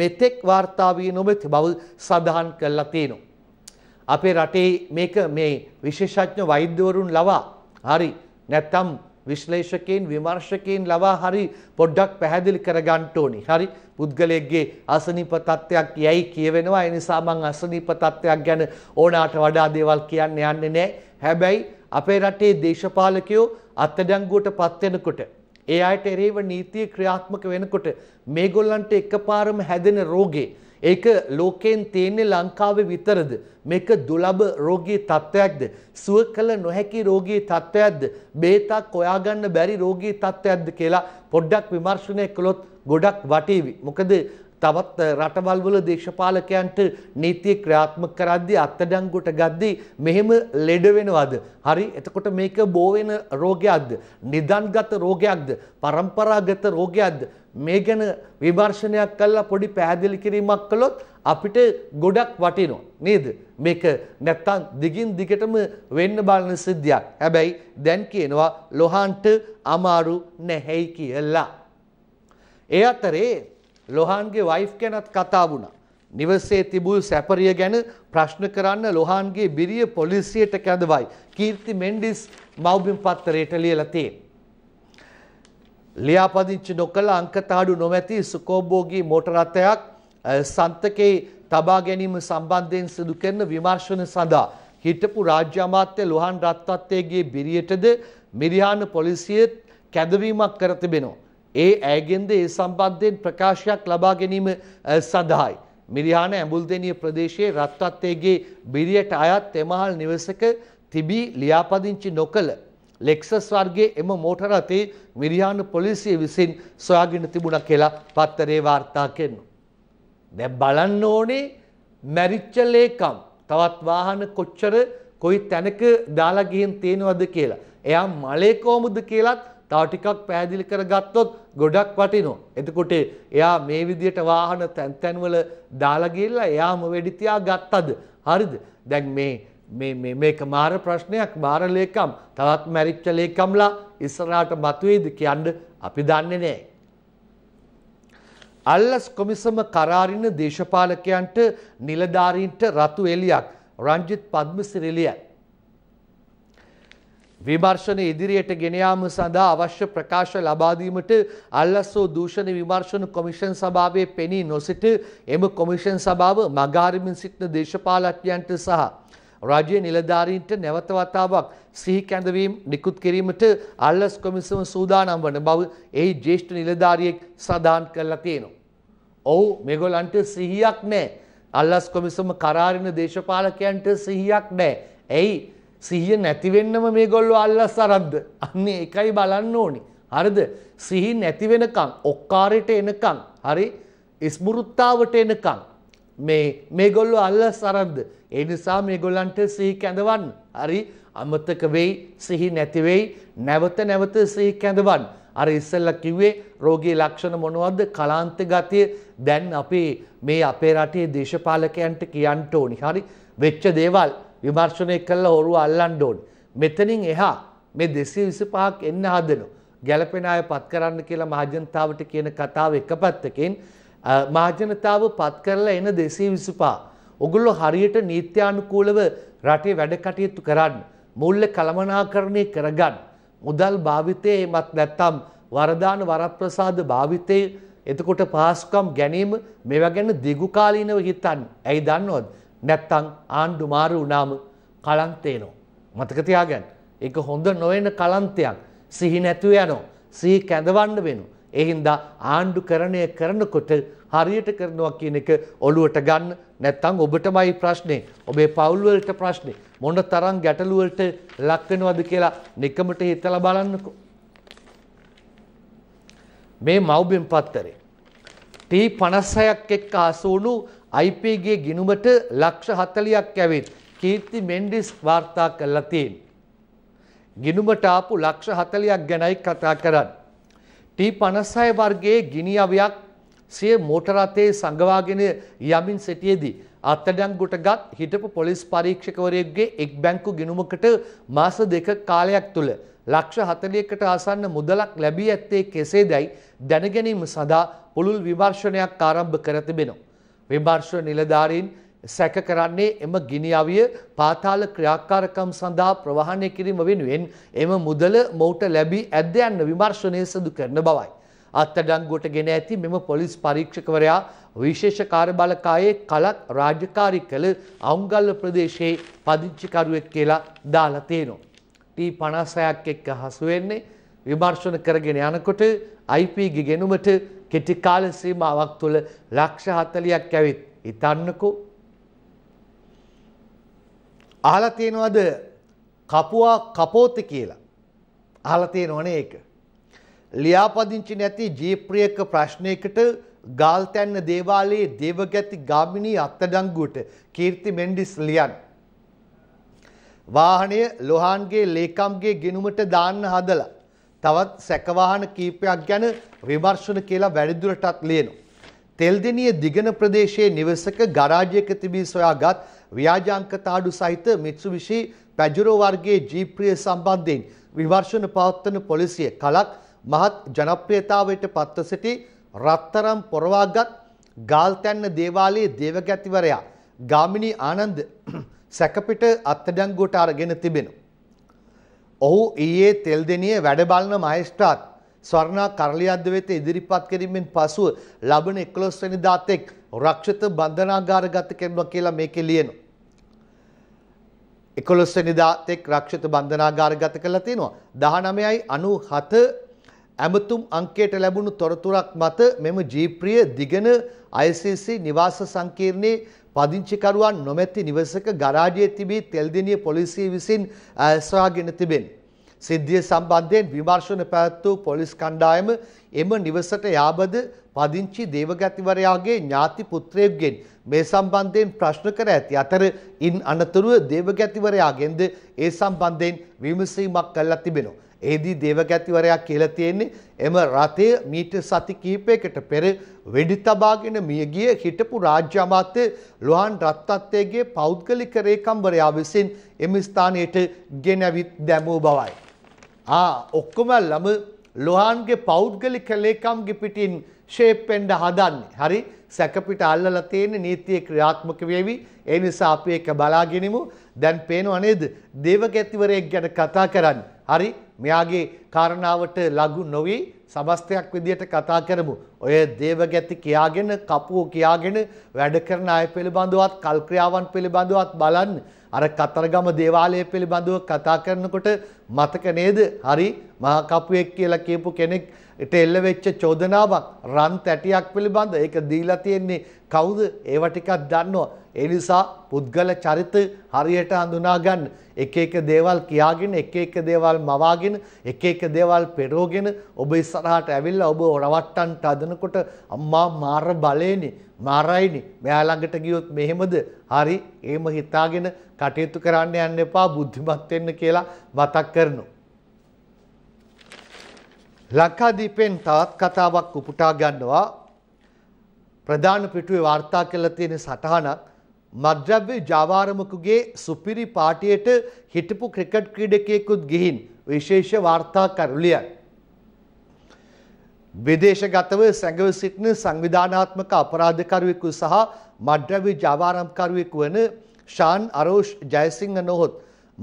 මෙතෙක් වාර්තා වී නොමැති බව සඳහන් කළා තියෙනවා. අපේ රටේ මේක මේ විශේෂඥ වෛද්‍යවරුන් ලවා හරි නැත්තම් විශ්ලේෂකයන් විමර්ශකයන් ලවා හරි පොඩ්ඩක් පැහැදිලි කරගන්න ඕනි. හරි පුද්ගලයෙක්ගේ අසනීප තත්ත්වයක් යයි කියවෙනවා. ඒ නිසා මම අසනීප තත්ත්වයක් ගැන ඕනාට වඩා දේවල් කියන්න යන්නේ නැහැ. හැබැයි අපේ රටේ දේශපාලකයෝ අත්අඩංගුවට පත් වෙනකොට ඒ අයට එරෙහිව නීතිය ක්‍රියාත්මක වෙනකොට මේගොල්ලන්ට එකපාරම හැදෙන රෝගේ ඒක ලෝකයෙන් තියෙන්නේ ලංකාවේ විතරද මේක දුලබ රෝගී තත්ත්වයක්ද සුව කළ නොහැකි රෝගී තත්ත්වයක්ද බේතක් හොයාගන්න බැරි රෝගී තත්ත්වයක්ද කියලා පොඩ්ඩක් විමර්ශනය කළොත් ගොඩක් වටීවි මොකද තවත් රටවල් වල දේශපාලකයන්ට නීතිය ක්‍රියාත්මක කරද්දී අත්අඩංගුවට ගද්දී මෙහෙම ලෙඩ වෙනවද? හරි එතකොට මේක බෝ වෙන රෝගයක්ද? නිදන්ගත රෝගයක්ද? પરම්පරාගත රෝගයක්ද? මේ ගැන විමර්ශනයක් කළා පොඩි පැහැදිලි කිරීමක් කළොත් අපිට ගොඩක් වටිනවා නේද? මේක නැත්තම් දිගින් දිගටම වෙන්න බලන සිද්ධියක්. හැබැයි දැන් කියනවා ලොහන්ට අමාරු නැහැයි කියලා. ඒ අතරේ ලොහන්ගේ වයිෆ් ගැනත් කතා වුණා. නිවසේ තිබූ සැපරිය ගැන ප්‍රශ්න කරන්න ලොහන්ගේ බිරිය පොලිසියට කැඳවයි. කීර්ති මෙන්ඩිස් මව්බිම් පත්තරයට ලියලා තියෙන්නේ. ලියාපදිංචි නොකළ අංකතාඩු නොමැති සුකෝබෝගී මෝටර රථයක් සන්තකේ තබා ගැනීම සම්බන්ධයෙන් සිදු කරන විමර්ශන සඳහා හිටපු රාජ්‍ය අමාත්‍ය ලොහන් රත්වත්තේගේ බිරියටද මිරිහාන පොලිසිය කැඳවීමක් කර තිබෙනවා. ඒ ඇගෙන්ද ඒ සම්බන්ධයෙන් ප්‍රකාශයක් ලබා ගැනීම සඳහායි. මිරිහාන ඇඹුල්දෙනිය ප්‍රදේශයේ රත්වත්තේගේ බිරියට අයත් එමහල් නිවසක තිබී ලියාපදිංචි නොකළ ලෙක්සස් වර්ගේ එම මෝටර රථේ මිරිහාන පොලිසිය විසින් සොයාගෙන තිබුණා කියලා පත්තරේ වාර්තා කරනවා. දැන් බලන්න ඕනේ මැරිච්ච ලේකම් තවත් වාහන කොච්චර කොයි තැනක දාලා ගිහින් තියෙනවද කියලා. එයා මලේ කොහොමද කියලාත් තව ටිකක් පැහැදිලි කරගත්තොත් ගොඩක් වටිනවා. එතකොට එයා මේ විදිහට වාහන තැන් තැන්වල දාලා ගිහිල්ලා එයාම වෙඩි තියා ගත්තද? හරිද? දැන් මේ මේ මේ මේක මාර ප්‍රශ්නයක් මාර ලේකම් තවත් මැරිච්ච ලේකම්ලා ඉස්සරහට මතුවේද කියන්න අපි දන්නේ නැහැ. අල්ලස් කොමිසම කරාරින දේශපාලකයන්ට නිලධාරීන්ට රතු එළියක් රංජිත් පද්මසිරි එළියක් විමර්ශන ඉදිරියට ගෙනයාම සඳහා අවශ්‍ය ප්‍රකාශ ලබාදීමට අල්ලස්සෝ දූෂණ විමර්ශන කොමිෂන් සභාවේ පෙනී නොසිට එම කොමිෂන් සභාව මගාරිමින් සිටින දේශපාලඥයන්ට සහ රාජ්‍ය නිලධාරීන්ට නැවත වතාවක් සිහි කැඳවීම නිකුත් කිරීමට අල්ලස් කොමිසම සූදානම් වන බව එහි ජ්‍යෙෂ්ඨ නිලධාරියෙක් සඳහන් කරලා තියෙනවා. ඔව් මේගොල්ලන්ට සිහියක් නැහැ. අල්ලස් කොමිසම කරාරින දේශපාලකයන්ට සිහියක් නැහැ. ඇයි සිහිය නැතිවෙන්නම මේගොල්ලෝ අල්ලස් අරද්ද. අන්නේ එකයි බලන්න ඕනි. හරිද? සිහි නැති වෙනකන් ඔක්කාරයට එනකන් හරි ස්මෘත්තාවට එනකන් මේ මේගොල්ලෝ අල්ලස් අරද්ද. ඒ නිසා මේගොල්ලන්ට සිහි කැඳවන්න. හරි අමතක වෙයි සිහි නැති වෙයි නැවත නැවත සිහි කැඳවන්න. අර ඉස්සෙල්ලා කිව්වේ රෝගී ලක්ෂණ මොනවද කලාන්ත ගතිය දැන් අපේ මේ අපේ රටේ දේශපාලකයන්ට කියන්න ඕනි. හරි වෙච්ච දේවල් විමර්ශනය කළා හොරුව අල්ලන්න ඕනේ. මෙතනින් එහා මේ 225ක් එන්න හදනවා. ගැළපෙන අය පත් කරන්න කියලා මහජනතාවට කියන කතාව එක පැත්තකින් මහජනතාව පත් කරලා එන 225. ඔගොල්ලෝ හරියට නීත්‍යානුකූලව රටේ වැඩ කටයුතු කරන්න. මූල්‍ය කළමනාකරණය කරගන්න. මුදල් භාවිතයේ එමත් නැත්තම් වරදාන වරප්‍රසාද භාවිතයේ එතකොට පහසුකම් ගැනීම මේවා ගැන දිගුකාලීනව හිතන්න. ඇයි දන්නවද? නැත්තං ආණ්ඩු මාරු වුණාම කලන්තේනෝ. මතක තියාගන්න. ඒක හොඳ නොවන කලන්තයක්. සිහි නැතුව යනවා. සිහි කැඳවන්න වෙනවා. ඒ හින්දා ආණ්ඩු කරණය කරනකොට හරියට කරනවා කියන එක ඔළුවට ගන්න නැත්නම් ඔබටමයි ප්‍රශ්නේ. ඔබේ පවුල් වලට ප්‍රශ්නේ. මොන තරම් ගැටලු වලට ලක් වෙනවද කියලා නිකමට හිතලා බලන්නකෝ. මේ මව්බිම් පත්තරේ T56ක් එක්ක හසු වුණු අයිපේගේ ගිනුමට ලක්ෂ හතලියක් ඇවිත් කීර්ති මෙන්ඩිස් වාර්තා කරලා තියෙන්. ගිනුමට ආපු ලක්ෂ හතලියක් ගැනයි කතා කරන්න. ටී පනස්සය වර්ගේ ගිනි අවයක් සිය මෝටරතේ සඟවාගෙන යමින් සිටියේදී. අත්තඩංගුට ගත් හිටපු පොලිස් පරීක්ෂකවරයෙක්ගේ එක් බැංකු ගිනුමකට මාස දෙක කාලයක් තුළ ලක්ෂ හතලියකට ආසන්න මුදලක් ලැබී ඇත්තේ කෙසේ දැයි දැනගැනීම සඳහා පුළුල් විවර්ශනයක් ආරම්භ කර තිබෙනවා. විමර්ශන නිලධාරීන් සැක කරන්නේ එම ගිනි අවිය පාතාල ක්‍රියාකාරකම් සඳහා ප්‍රවාහනය කිරීම වෙනුවෙන් එම මුදල මොහුට ලැබී ඇද්ද යන්න විමර්ශනය සිදු කරන බවයි. අත්අඩංගුවට ගෙන ඇති මෙම පොලිස් පරීක්ෂකවරයා විශේෂ කාර්යබලකායේ කලක් රාජකාරී කළ අවුගල්ල ප්‍රදේශයේ පදිංචිකරුවෙක් කියලා දාලා තියෙනවා. ටී 56ක් එක්ක හසු වෙන්නේ විමර්ශන කරගෙන යනකොට අයිපීගේ ගෙනුමට කෙටි කාල සීමාවක් තුළ ලක්ෂ හතලියක් ඇවිත් හිතන්නකෝ. අහලා තියෙනවද කපුවා කපෝති කියලා. අහලා තියෙනවනේ ඒක. ලියාපදිංචි නැති ජීප්‍රියක ප්‍රශ්නයකට ගාල්තැන්න දේවාලයේ දේවගැති ගාමිණී අත්තඩංගුවට කීර්ති මෙන්ඩිස් ලියන්. වාහනය ලොහන්ගේ ලේකම්ගේ ගෙනුමට දාන්න හදලා. තවත් සැකවාහන කීපයක් ගැන විමර්ශන කියලා වැඩිදුරටත් ලියනවා. තෙල්දෙනිය දිගන ප්‍රදේශයේ නිවසක ගරාජයක තිබී සොයාගත් ව්‍යාජාංක තාඩු සහිත මිත්සුවිෂි පැජුරෝ වර්ගයේ ජීප්‍රිය සම්බන්ධයෙන් විවර්ෂණ පවත්වන පොලිසිය කලක් මහත් ජනප්‍රියතාවයට පත්ව සිටි රත්තරම් පොරවාගත් ගාල්තැන්න දේවාලයේ දේවගැතිවරයා ගාමිණී ආනන්ද සැකපිට අත්අඩංගුවට අරගෙන තිබෙනවා. ඔහු ඊයේ තෙල්දෙනිය වැඩ බලන මහේෂ්ත්‍රාත් ස්වර්ණා කරලියද්ද වෙත ඉදිරිපත් කිරීමෙන් පසුව ලබන 11 වෙනිදා තෙක් රක්ෂිත බන්ධනාගාරගත කරනවා කියලා මේකේ ලියනවා. 11 වෙනිදා තෙක් රක්ෂිත බන්ධනාගාරගත කරලා තිනවා. 19යි 97 ඇමතුම් අංකයට ලැබුණු තොරතුරක් මත මෙම ජීප්‍රිය දිගන ICC නිවාස සංකීර්ණයේ පදිංචිකරුවන් නොමැති නිවසක ගරාජයේ තිබී තෙල්දෙනිය පොලිසිය විසින් ඇස්වාගෙන තිබෙන. සිද්ධිය සම්බන්ධයෙන් විමර්ශන පැවැත් වූ පොලිස් කණ්ඩායම එම නිවසට යාබද පදිංචි දේවගැතිවරයාගේ ඥාති පුත්‍රයෙක්ගෙන් මේ සම්බන්ධයෙන් ප්‍රශ්න කර ඇති අතර ඉන් අනතුරුව දේවගැතිවරයාගෙන්ද ඒ සම්බන්ධයෙන් විමසීමක් කළා තිබෙනවා. එහිදී දේවගැතිවරයා කියලා තියෙන්නේ එම රථය මීටර් සති කිහිපයකට පෙර වෙඩි තබාගෙන මිය ගිය හිටපු රාජ්‍ය අමාත්‍ය ලොහන් රත්නත්තේගේ පෞද්ගලික රේකම්වරයා විසින් එම ස්ථානයට ගෙනවිත් දැමූ බවයි. ආ ඔක්කොම ළම ලොහන්ගේ පෞද්ගලික ලේකම්ගේ පිටින් ෂේප් වෙන්න හදන්නේ. හරි සැකපිට අල්ලලා තියෙන නීතිය ක්‍රියාත්මක වෙවි. ඒ නිසා අපි ඒක බලාගෙනමු. දැන් පේනව නේද? දේවගැතිවරයෙක් ගැන කතා කරන්නේ. හරි මෙයාගේ කාරණාවට ලඝු නොවි සමස්තයක් විදියට කතා කරමු. ඔය දේවගැති කියාගෙන, කපුව කියාගෙන වැඩ කරන අය පිළිබඳවත්, කල්ක්‍රියාවන් පිළිබඳවත් බලන්න. අර කතරගම දේවාලය පිළිබඳව කතා කරනකොට මතක නේද? හරි මහා කපුවෙක් කියලා කියපු කෙනෙක් ට එල්ල වෙච්ච චෝදනාවක් රන් තැටියක් පිළිබඳ ඒක දීලා තියෙන්නේ කවුද ඒව ටිකක් දන්නවා. ඒ නිසා පුද්ගල චරිත හරියට හඳුනා ගන්න. එක එක දේවල් කියාගෙන, එක එක දේවල් මවාගෙන, එක එක දේවල් පෙරෝගෙන ඔබ ඉස්සරහට ඇවිල්ලා ඔබ රවට්ටන්ට හදනකොට අම්මා මාර බලේනේ, මාරයිනේ. මෙයා ළඟට ගියොත් මෙහෙමද? හරි, එහෙම හිතාගෙන කටයුතු කරන්න යන්න එපා, බුද්ධිමත් වෙන්න කියලා මතක් කරනවා. ලංකාදීපෙන් තවත් කතාවක් උපුටා ගන්නවා ප්‍රධාන පිටුවේ වාර්තා කරලා තියෙන සටහනක් මද්‍රව්‍ය ජාවාරමකුගේ සුපිරි පාටියට හිටපු ක්‍රිකට් ක්‍රීඩකයෙකුත් ගිහින් විශේෂ වාර්තාකරුලියක්. විදේශගතව සැඟව සිටින සංවිධානාත්මක අපරාධකරුවෙකු සහ මඩ්‍රවි ජාවාරම්කරුවෙකු වන ශාන් අරෝෂ් ජයසිංහ නොහොත්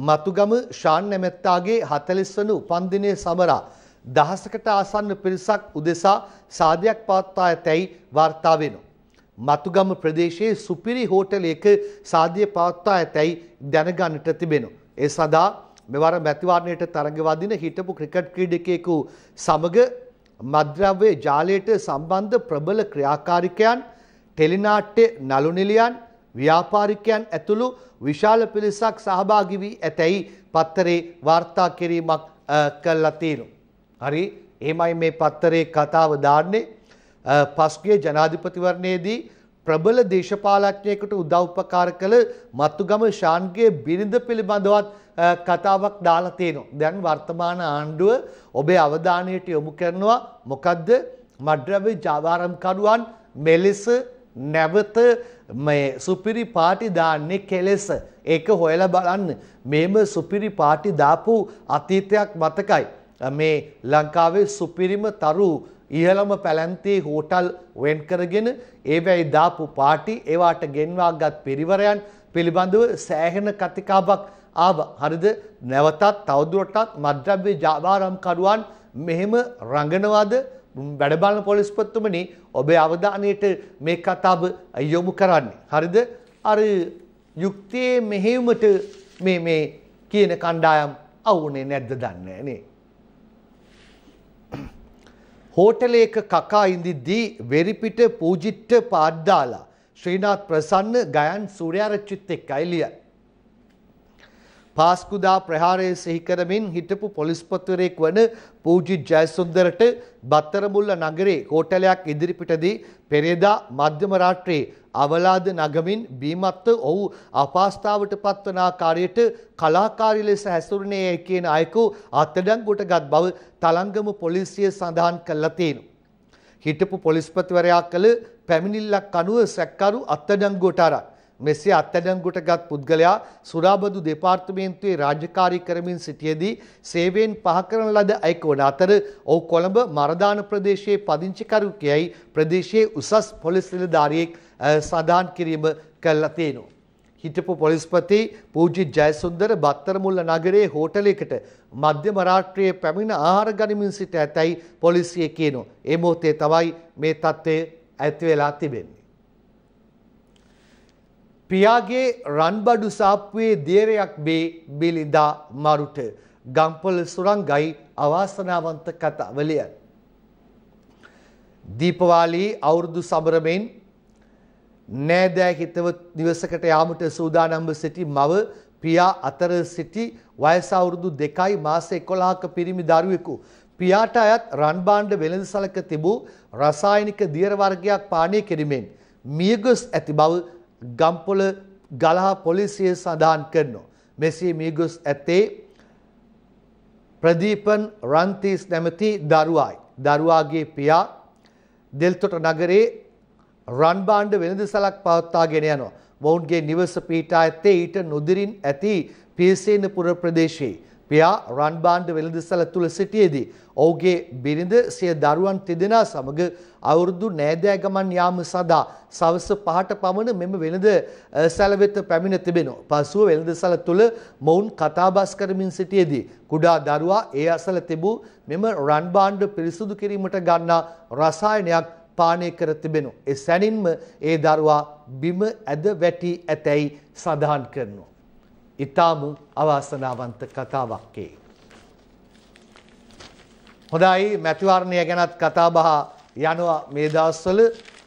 මතුගම ශාන් නැමැත්තාගේ හතලිස් වන උපන්දිනය සමරා දහසකට ආසන්න පිරිසක් උදෙසා සාදයක් පවත්වා ඇතැයි වාර්තා වෙනවා. මතුගම ප්‍රදේශයේ සුපිරි හෝටලයක සාදිය පවත්වා ඇතැයි දැනගන්නට තිබෙනවා. ඒ සඳහා මෙවර මැතිවාරණයට තරඟවදින හිටපු ක්‍රිකට් ක්‍රීඩකයෙකු සමග මද්‍රව්‍ය ජාලයට සම්බන්ධ ප්‍රබල ක්‍රියාකාරිකයන් ටෙලිනාට්‍ය නළුනිලියන් ව්‍යාපාරිකයන් ඇතුළු විශාල පිරිසක් සහභාගි වී ඇතැයි පත්තරේ වාර්තා කිරීමක් කළා තියෙනවා. හරි එහෙමයි මේ පත්තරේ කතාව දාන්නේ පස්ගේ ජනාධිපතිවරණයේදී ප්‍රබල දේශපාලඥයෙකුට උදව්පකාර කළ මත්තුගම ශාන්ගේ බිරිඳ පිළිබඳවත් කතාවක් දාලා තියෙනවා. දැන් වර්තමාන ආණ්ඩුව ඔබේ අවධානයට යොමු කරනවා මොකද්ද? මඩ්‍රව්‍ය ජාවාරම්කරුවන් මෙලෙස නැවත මේ සුපිරි පාටි දාන්නේ කෙලෙස. ඒක හොයලා බලන්න. මේම සුපිරි පාටි දාපු අතීතයක් මතකයි. මේ ලංකාවේ සුපිරිම තරු ඉහළම පැලැන්තියේ හෝටල් වෙන් කරගෙන ඒවැයි දාපු පාටි ඒවාට ගෙන්වාගත් පිරිවරයන් පිළිබඳව සෑහෙන කතිකාවක් ආව. හරිද? නැවතත් තවදුරටත් මද්ද්‍රව්‍ය ජාවාරම්කරුවන් මෙහෙම රඟනවාද? වැඩබලන පොලිස්පතිතුමනි ඔබේ අවධානයට මේ කතාව යොමු කරන්නේ. හරිද? අර යුක්තියේ මෙහෙයුමට මේ මේ කියන කණ්ඩායම් අවුනේ නැද්ද දන්නේ නැහැ නේ. හෝටලයක කකා ඉඳිද්දී වෙරිපිට පූජිට්ට පාඩ්දාලා ශ්‍රීනාත් ප්‍රසන්න ගයන් සූර්යාරච්චිත් එක්කයි ලියයි. පාස්කුදා ප්‍රහාරය සිහිකරමින් හිටපු පොලිස්පතිවරයෙක් වන පූජි ජයසුන්දරට බත්තරමුල්ල නගරේ හෝටලයක් ඉදිරිපිටදී පෙරේදා මධ්‍යම රාත්‍රියේ අවලාද නගමින් බීමත්ව ඔහු අපහස්ථාවට පත්වන ආකාරයට කලාකාරී ලෙස හැසුරුනේ කියන අයකු අත්අඩංගුවට ගත් බව තලංගම පොලිසිය සඳහන් කළා තියෙනවා. හිටපු පොලිස්පතිවරයා කළ පැමිණිල්ලක් අනුව සැකකරු අත්අඩංගුවට අරන් මෙසේ අත්අඩංගුවට ගත් පුද්ගලයා සුරාබදු දෙපාර්තමේන්තුවේ රාජකාරී කරමින් සිටියේදී සේවයෙන් පහ කරන ලද අයකවන අතර ඔහු කොළඹ මරදාන ප්‍රදේශයේ පදිංචිකරු කියයි ප්‍රදේශයේ උසස් පොලිස් නිලධාරියෙක් සඳහන් කිරීම කළා තියෙනවා. හිටපු පොලිස්පති පූජි ජයසුන්දර බත්තරමුල්ල නගරයේ හෝටලයකට මධ්‍යම රාත්‍රියේ පැමිණ ආහාර ගනිමින් සිට ඇතැයි පොලිසිය කියනවා. ඒ මොහොතේ තමයි මේ තත්ත්වය ඇති වෙලා තිබෙන්නේ. පියාගේ රන්බඩු සාප්පුවේ දේරයක් බේ බිලිඳා මරුට ගම්පොල සුරංගයි අවාසනාවන්ත කතා වලිය. දීපවාලී අවුරුදු සමරමෙන් නෑදෑ හිතවත් නිවසකට යාමට සූදානම්ව සිටි මව පියා අතර සිටි වයස අවුරුදු දෙකයි මාස 11ක පිරිමි දරුවෙකු පියාට අයත් රන් භාණ්ඩ වෙළඳසලක තිබූ රසායනික දියර වර්ගයක් පානය කිරීමෙන් මියගොස් ඇති බව ගම්පොල ගලහ පොලිසිය සඳහන් කරනවා. මෙසේ මියගොස් ඇත්තේ ප්‍රදීපන් රන්තිස් නැමති දරුවායි. දරුවාගේ පියා දෙල්තොට නගරේ රන්බාණ්ඩ වෙළඳසලක් පවත්වාගෙන යනවා. මොවුන්ගේ නිවස පීටා ඇත්තේ ඊට නොදිරින් ඇති පියසේනපුර ප්‍රදේශයේ පියා රන්බාන්ඩ වෙළඳසල තුළ සිටියේදී. ඔහුගේ බිරිඳ සිය දරුවන් තිදෙනා සමඟ අවුරුදු නෑදෑ ගමන් යාම සඳහා සවස පහට පමණ මෙම වෙළඳ සැලවෙත පැමිණ තිබෙනවා. පසුව වෙළඳසල තුළ මොවුන් කතාබස් කරමින් සිටියේදී. කුඩා දරුවා ඒ අසල තිබූ මෙම රන්බාන්ඩ පිරිසුදු කිරීමට ගන්නා රසායනයක් පානය කර තිබෙනු. එ සැනින්ම ඒ දරුවා බිම ඇද වැටී ඇතැයි සඳහන් කරනවා. ඉතාම අවාසනාවන්ත කතාවක්කේ. හොඳයි මැතිවරණය ගැනත් කතාබහ යනවා මේ දවස්වල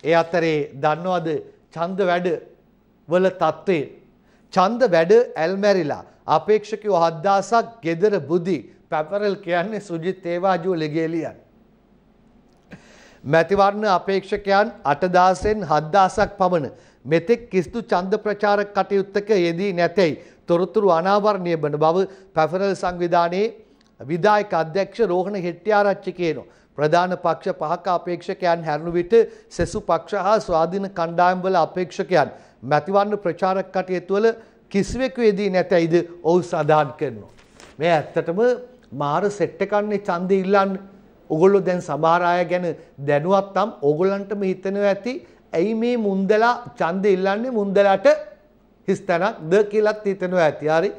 ඒ අතරේ දන්නවද ඡන්ද වැඩ වල தત્ත්වය ඡන්ද වැඩ ඇල්මැරිලා අපේක්ෂකයෝ 7000ක් gedara බුදි පැපරල් කියන්නේ සුජිත් ඒවාජුව ලෙගේලියන් මැතිවරණ අපේක්ෂකයන් 8000න් 7000ක් පමණ මෙතෙක් කිසිදු ඡන්ද ප්‍රචාරක කටයුත්තක යෙදී නැතයි තොරතුරු අනාවරණය වන බව පැෆනල් සංවිධානයේ විදායක අධ්‍යක්ෂ රෝහණ හෙට්ටිආරච්චි කියනවා. ප්‍රධාන පක්ෂ පහක අපේක්ෂකයන් හැරුණු විට සෙසු පක්ෂ හා ස්වාධීන කණ්ඩායම්වල අපේක්ෂකයන් මැතිවන්න ප්‍රචාරක කටයුතු වල කිසිවෙකු යෙදී නැතයිද ඔහු සඳහන් කරනවා. මේ ඇත්තටම මාර සෙට් එකන්නේ ඡන්දෙ ඉල්ලන්නේ. ඔගොල්ලෝ දැන් සමහර අය ගැන දැනුවත් නම් ඕගොල්ලන්ටම හිතෙනවා ඇති ඇයි මේ මුන්දලා ඡන්දෙ ඉල්ලන්නේ මුන්දලාට හිස් තැනක් ද කියලත් හිතෙනවා ඇති. හරි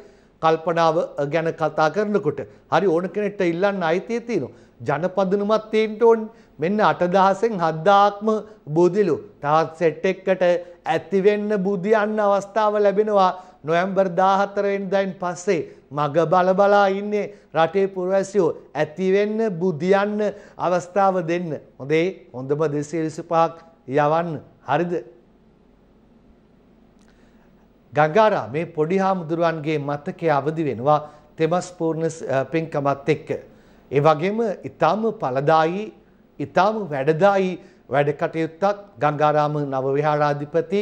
කල්පනාව ගැන කතා කරනකොට හරි ඕන කෙනෙක්ට ඉල්ලන්න අයිතිය තියෙනවා. ජනපදනුමක් තියෙන්න ඕනේ. මෙන්න 8000න් 7000ක්ම බුදිලු තවත් සෙට් එකකට ඇති වෙන්න බුදියන්න අවස්ථාව ලැබෙනවා. නොවැම්බර් 14 වෙනිදායින් පස්සේ මග බල බලා ඉන්නේ රටේ පුරවැසියෝ ඇති වෙන්න බුදියන්න අවස්ථාව දෙන්න. හොඳේ හොඳම 225ක් යවන්න. හරිද? ගංගාරා මේ පොඩි හාමුදුරුවන්ගේ මතකය අවදි වෙනවා තෙමස් පූර්ණ පින්කමත් එක්ක. ඒ වගේම ඊටාම පළදායි ඊටාම වැඩදායි වැඩ කටයුත්තක් ගංගාරාම නව විහාරාධිපති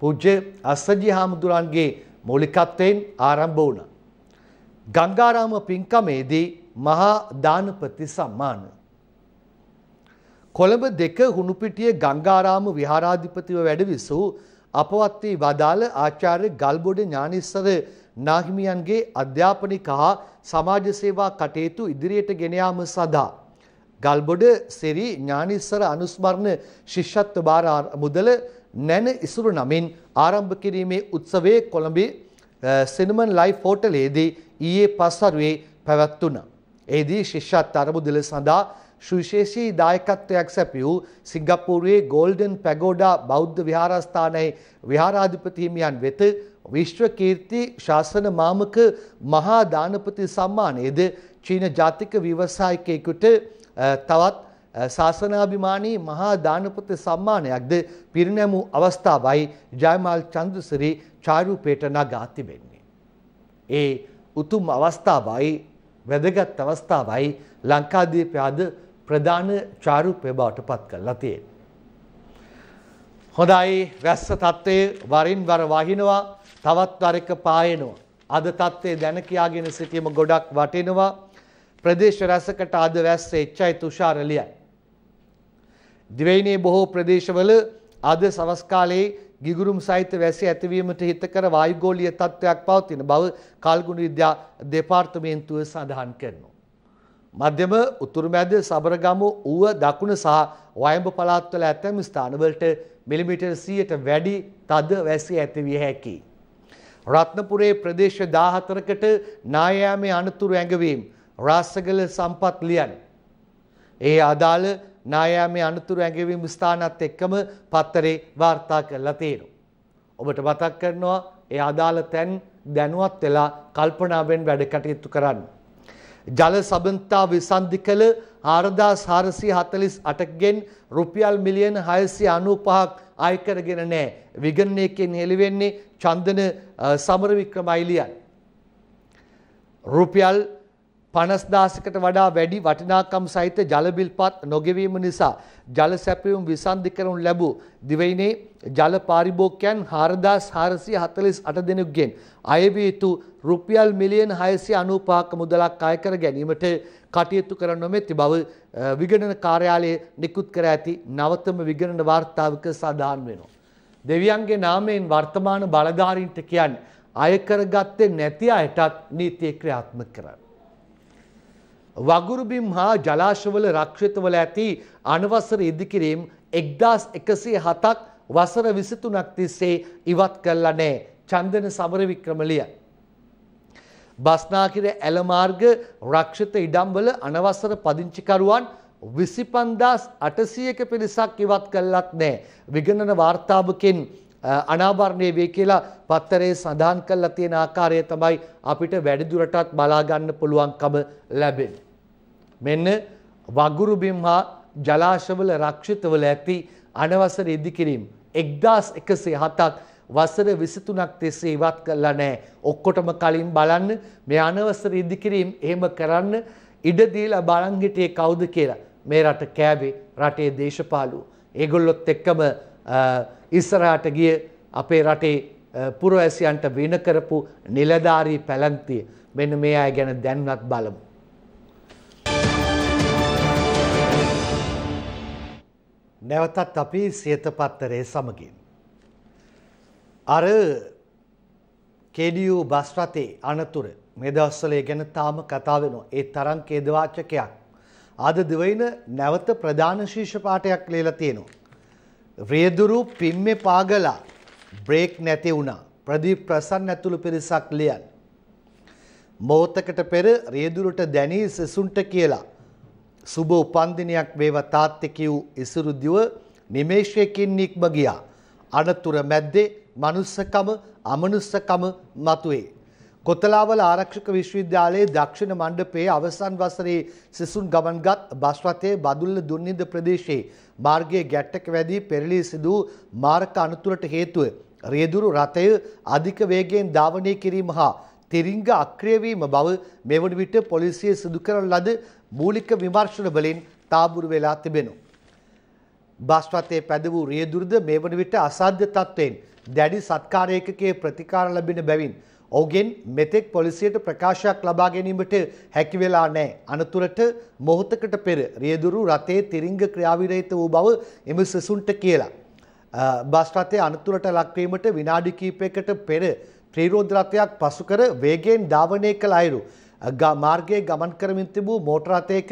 පූජ්‍ය අස්සජි හාමුදුරන්ගේ මූලිකත්වයෙන් ආරම්භ වුණා. ගංගාරාම පින්කමේදී මහා දානපති සම්මාන කොළඹ දෙක හුණුපිටිය ගංගාරාම විහාරාධිපතිව වැඩවිසූ අපවත් වී වදාළ ආචාර්ය ගල්බොඩ ඥානිස්සර නාහිමියන්ගේ අධ්‍යාපනික හා සමාජ සේවා කටයුතු ඉදිරියට ගෙන යාම සඳහා ගල්බොඩ සෙරි ඥානිස්සර අනුස්මරණ ශිෂ්‍යත්ව භාර මුදල නැන ඉසුරු නමින් ආරම්භ කිරීමේ උත්සවයේ කොළඹේ සිනමන් ලයිෆ් හෝටලයේදී ඊයේ පස්වරුවේ පැවැත්වුණා. එෙහිදී ශිෂ්‍යත්ව අරමුදල සඳහා සුවිශේෂී දායකත්වයක් සැපියූ සිංගප්පූරුවේ ගෝල්ඩන් පැගෝඩා බෞද්ධ විහාරස්ථානයේ විහාරාධිපති හිමියන් වෙත විශ්ව කීර්ති ශාසන මාමක මහා දානපති සම්මානයේද චීන ජාතික ව්‍යවසායකයෙකුට තවත් ශාසනාභිමානී මහා දානපති සම්මානයක්ද පිරිනැමූ අවස්ථාවයි ජයමාල් චන්ද්‍රසිරි ඡායරූපයට නගා තිබෙන්නේ. ඒ උතුම් අවස්ථාවයි වැදගත් අවස්ථාවයි ලංකාදීපය අද ප්‍රධාන චාරුප්‍ය බවට පත් කරලා තියෙන්නේ. හොඳයි වැස්ස தત્ත්වය වරින් වර වහිනවා තවත් වර එක පායනවා. අද தત્ත්වය දැන කියාගෙන සිටීම ගොඩක් වටිනවා. ප්‍රදේශ රසකට අද වැස්ස එච්චයි තුෂාර ලියයි. දිවයිනේ බොහෝ ප්‍රදේශවල අද සවස් කාලයේ ගිගුරුම් සහිත වැසි ඇතිවීමට හිතකර වායුගෝලීය තත්ත්වයක් පවතින බව කල්ගුණ විද්‍යා දෙපාර්තමේන්තුව සඳහන් කරනවා. මධ්‍යම උතුරු මැද සබරගමු ඌව දකුණ සහ වයඹ පළාත්වල ඇතැම් ස්ථානවලට මිලිමීටර් 100ට වැඩි තද වැසි ඇති විය හැකියි. රත්නපුරේ ප්‍රදේශ 14කට නායෑමේ අනතුරු ඇඟවීම රාස්සගල සම්පත් ලියන්. ඒ අදාළ නායෑමේ අනතුරු ඇඟවීම ස්ථානත් එක්කම පත්තරේ වාර්තා කරලා තියෙනවා. ඔබට මතක් කරනවා ඒ අදාළ තැන් දැනුවත් වෙලා කල්පනාවෙන් වැඩ කටයුතු කරන්න. ජල සබඳතාව විසන්ධි කළ 4448 ගෙන් රුපියල් මිලියන 695ක් අය කරගෙන නැහැ. විගණනයකින් හෙළි වෙන්නේ චන්දන සමරවික්‍රමයි ලියන්නේ. රුපියල් 695 50000කට වඩා වැඩි වටිනාකම් සහිත ජල බිල්පත් නොගෙවීම නිසා ජල සැපයුම් විසන්ධි කරනු ලැබූ දිවයිනේ ජල පාරිභෝගිකයන් 4448 දෙනෙකුගෙන් අය වී යුතු රුපියල් මිලියන 695ක මුදලක් අය කර ගැනීමට කටයුතු කරන නොමැති බව විගණන කාර්යාලයේ නිකුත් කර ඇති නවතම විගණන වාර්තාවක සඳහන් වෙනවා. දෙවියන්ගේ නාමයෙන් වර්තමාන බලධාරීන්ට කියන්නේ අය කරගත්තේ නැති අයටත් නීතිය ක්‍රියාත්මක කරන්න. වගුරුබිම් හා ජලාශවල රක්ෂිතවල ඇති අනවසර ඉදිකිරීම් එක්දස් එකසේ හතක් වසර විසිතුනක් තිස්සේ ඉවත් කල්ලා නෑ චන්දන සමරවික්‍රමලිය. බස්නාකිර ඇලමාර්ග රක්ෂිත ඉඩම්වල අනවසර පදිංචිකරුවන් විසිපන්දස් අටසියක පිරිසක් ඉවත් කල්ලත් නෑ. විගණන වාර්තාවකින් අනාභරණය වේ කියලා පත්තරේ සඳහන් කල්ලා තියෙන ආකාරය තමයි අපිට වැඩිදුරටත් බලාගන්න පුළුවන්කම ලැබෙන්නේ. මෙන්න වගුරු බිම් හා ජලාශවල රක්ෂිතවල ඇති අනවසර ඉදිකිරීම් 1107ක් වසර 23ක් තිස්සේ ඉවත් කළා නැහැ. ඔක්කොටම කලින් බලන්න මේ අනවසර ඉදිකිරීම් එහෙම කරන්න ඉඩ දීලා බලන් හිටියේ කවුද කියලා. මේ රට කෑවේ රටේ දේශපාලුවෝ. ඒගොල්ලොත් එක්කම ඉස්සරහට ගිය අපේ රටේ පුරවැසියන්ට වින කරපු නිලධාරී පැලැන්තිය. මෙන්න මේ අය ගැන දැන්වත් බලමු. නැවතත් අපි සියත පත්තරය සමගින්. අර කෙඩියූ බස් රථේ අනතුර මේ දවස්වල ඒ ගැන තාම කතා වෙනවා. ඒ තරම් ඛේදවාචකයක්. ආද දිවයින නැවත ප්‍රධාන ශීර්ෂ පාඨයක් ලියලා තියෙනවා. රියදුරු පිම්මේ පාගලා බ්‍රේක් නැති වුණා. ප්‍රදීප් ප්‍රසන්න ඇතුළු පිරිසක් ලියන්. මොහොතකට පෙර රියදුරුට දැනී සසුන්ට කියලා සුබ උපන්දිනයක් වේවා තාත්තේ කියූ ඉසුරු දිව නිමේෂයකින් නික්ම ගියා. අනතුර මැද්දේ මනුස්සකම අමනුස්සකම මතුවේ. කොතලාවල ආරක්ෂක විශ්වවිද්‍යාලයේ දක්ෂිණ මණ්ඩපයේ අවසන් වසරේ සිසුන් ගමන්ගත් බස් රථයේ බදුල්ල දුන්නින්ද ප්‍රදේශයේ මාර්ගයේ ගැට්ටක වැදී පෙරළී සිදු මාරක අනතුරට හේතුව රියදුරු රථය අධික වේගයෙන් ධාවනය කිරීම හා තිරිංග අක්‍රිය වීම බව මෙවන විට පොලිසිය සිදු කරන ලද මූලික විමර්ශන වලින් තාබුරු වෙලා තිබෙනවා. බස්වතේ පැද වූ රියදුරුද මේ වන විට අසාධ්‍ය තත්ත්වයෙන් දැඩි සත්කාරයකගේ ප්‍රතිකාර ලැබෙන බැවින් ඔහුගෙන් මෙතෙක් පොලිසියට ප්‍රකාශයක් ලබා ගැනීමට හැකි වෙලා නැහැ. අනතුරට මොහොතකට පෙර රියදුරු රතේ තිරිංග ක්‍රියාවිරහිත වූ බව එම සසුන්ට කියලා. බස් රථයේ අනතුරට ලක්වීමට විනාඩි කිහිපයකට පෙර ත්‍රිරෝද රථයක් පසු කර වේගයෙන් ධාවනය කළ අයුරු මාර්ගයේ ගමන් කරමින් තිබූ මෝටර රථයක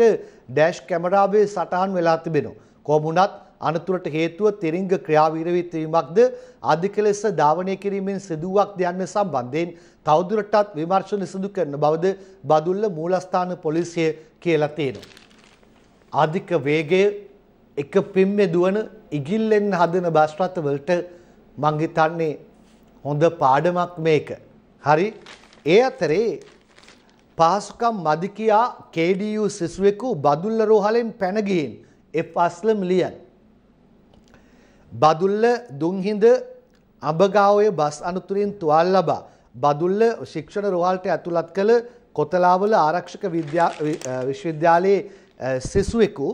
ඩෑෂ් කැමරාවේ සටහන් වෙලා තිබෙනවා. කොමුණත් අනතුරට හේතුව තිරිංග ක්‍රියාවීරවී තිබීමක්ද අධික ලෙස ධාවනය කිරීමෙන් සිදුවක් යන්න සම්බන්ධයෙන් තවදුරටත් විමර්ශන සිදු කරන බවද බදුල්ල මූලස්ථාන පොලිසිය කියලා තියෙනවා. අධික වේගය එක පිම්මේ දුවන ඉගිල්ලෙන් හදන බස් රථවලට මං හිතන්නේ හොඳ පාඩමක් මේක. හරි ඒ අතරේ පාසුකම් මදි කියා KDU සිසුවෙකු බදුල්ල රෝහලෙන් පැනගින් F අස්ලම් ලියන් බදුල්ල දුන්හිඳ අඹගාවේ බස් අනතුරින් තුවාල ලබා බදුල්ල ශික්ෂණ රෝහලට ඇතුළත් කළ කොතලාවල ආරක්ෂක විශ්වවිද්‍යාලයේ සිසුවෙකු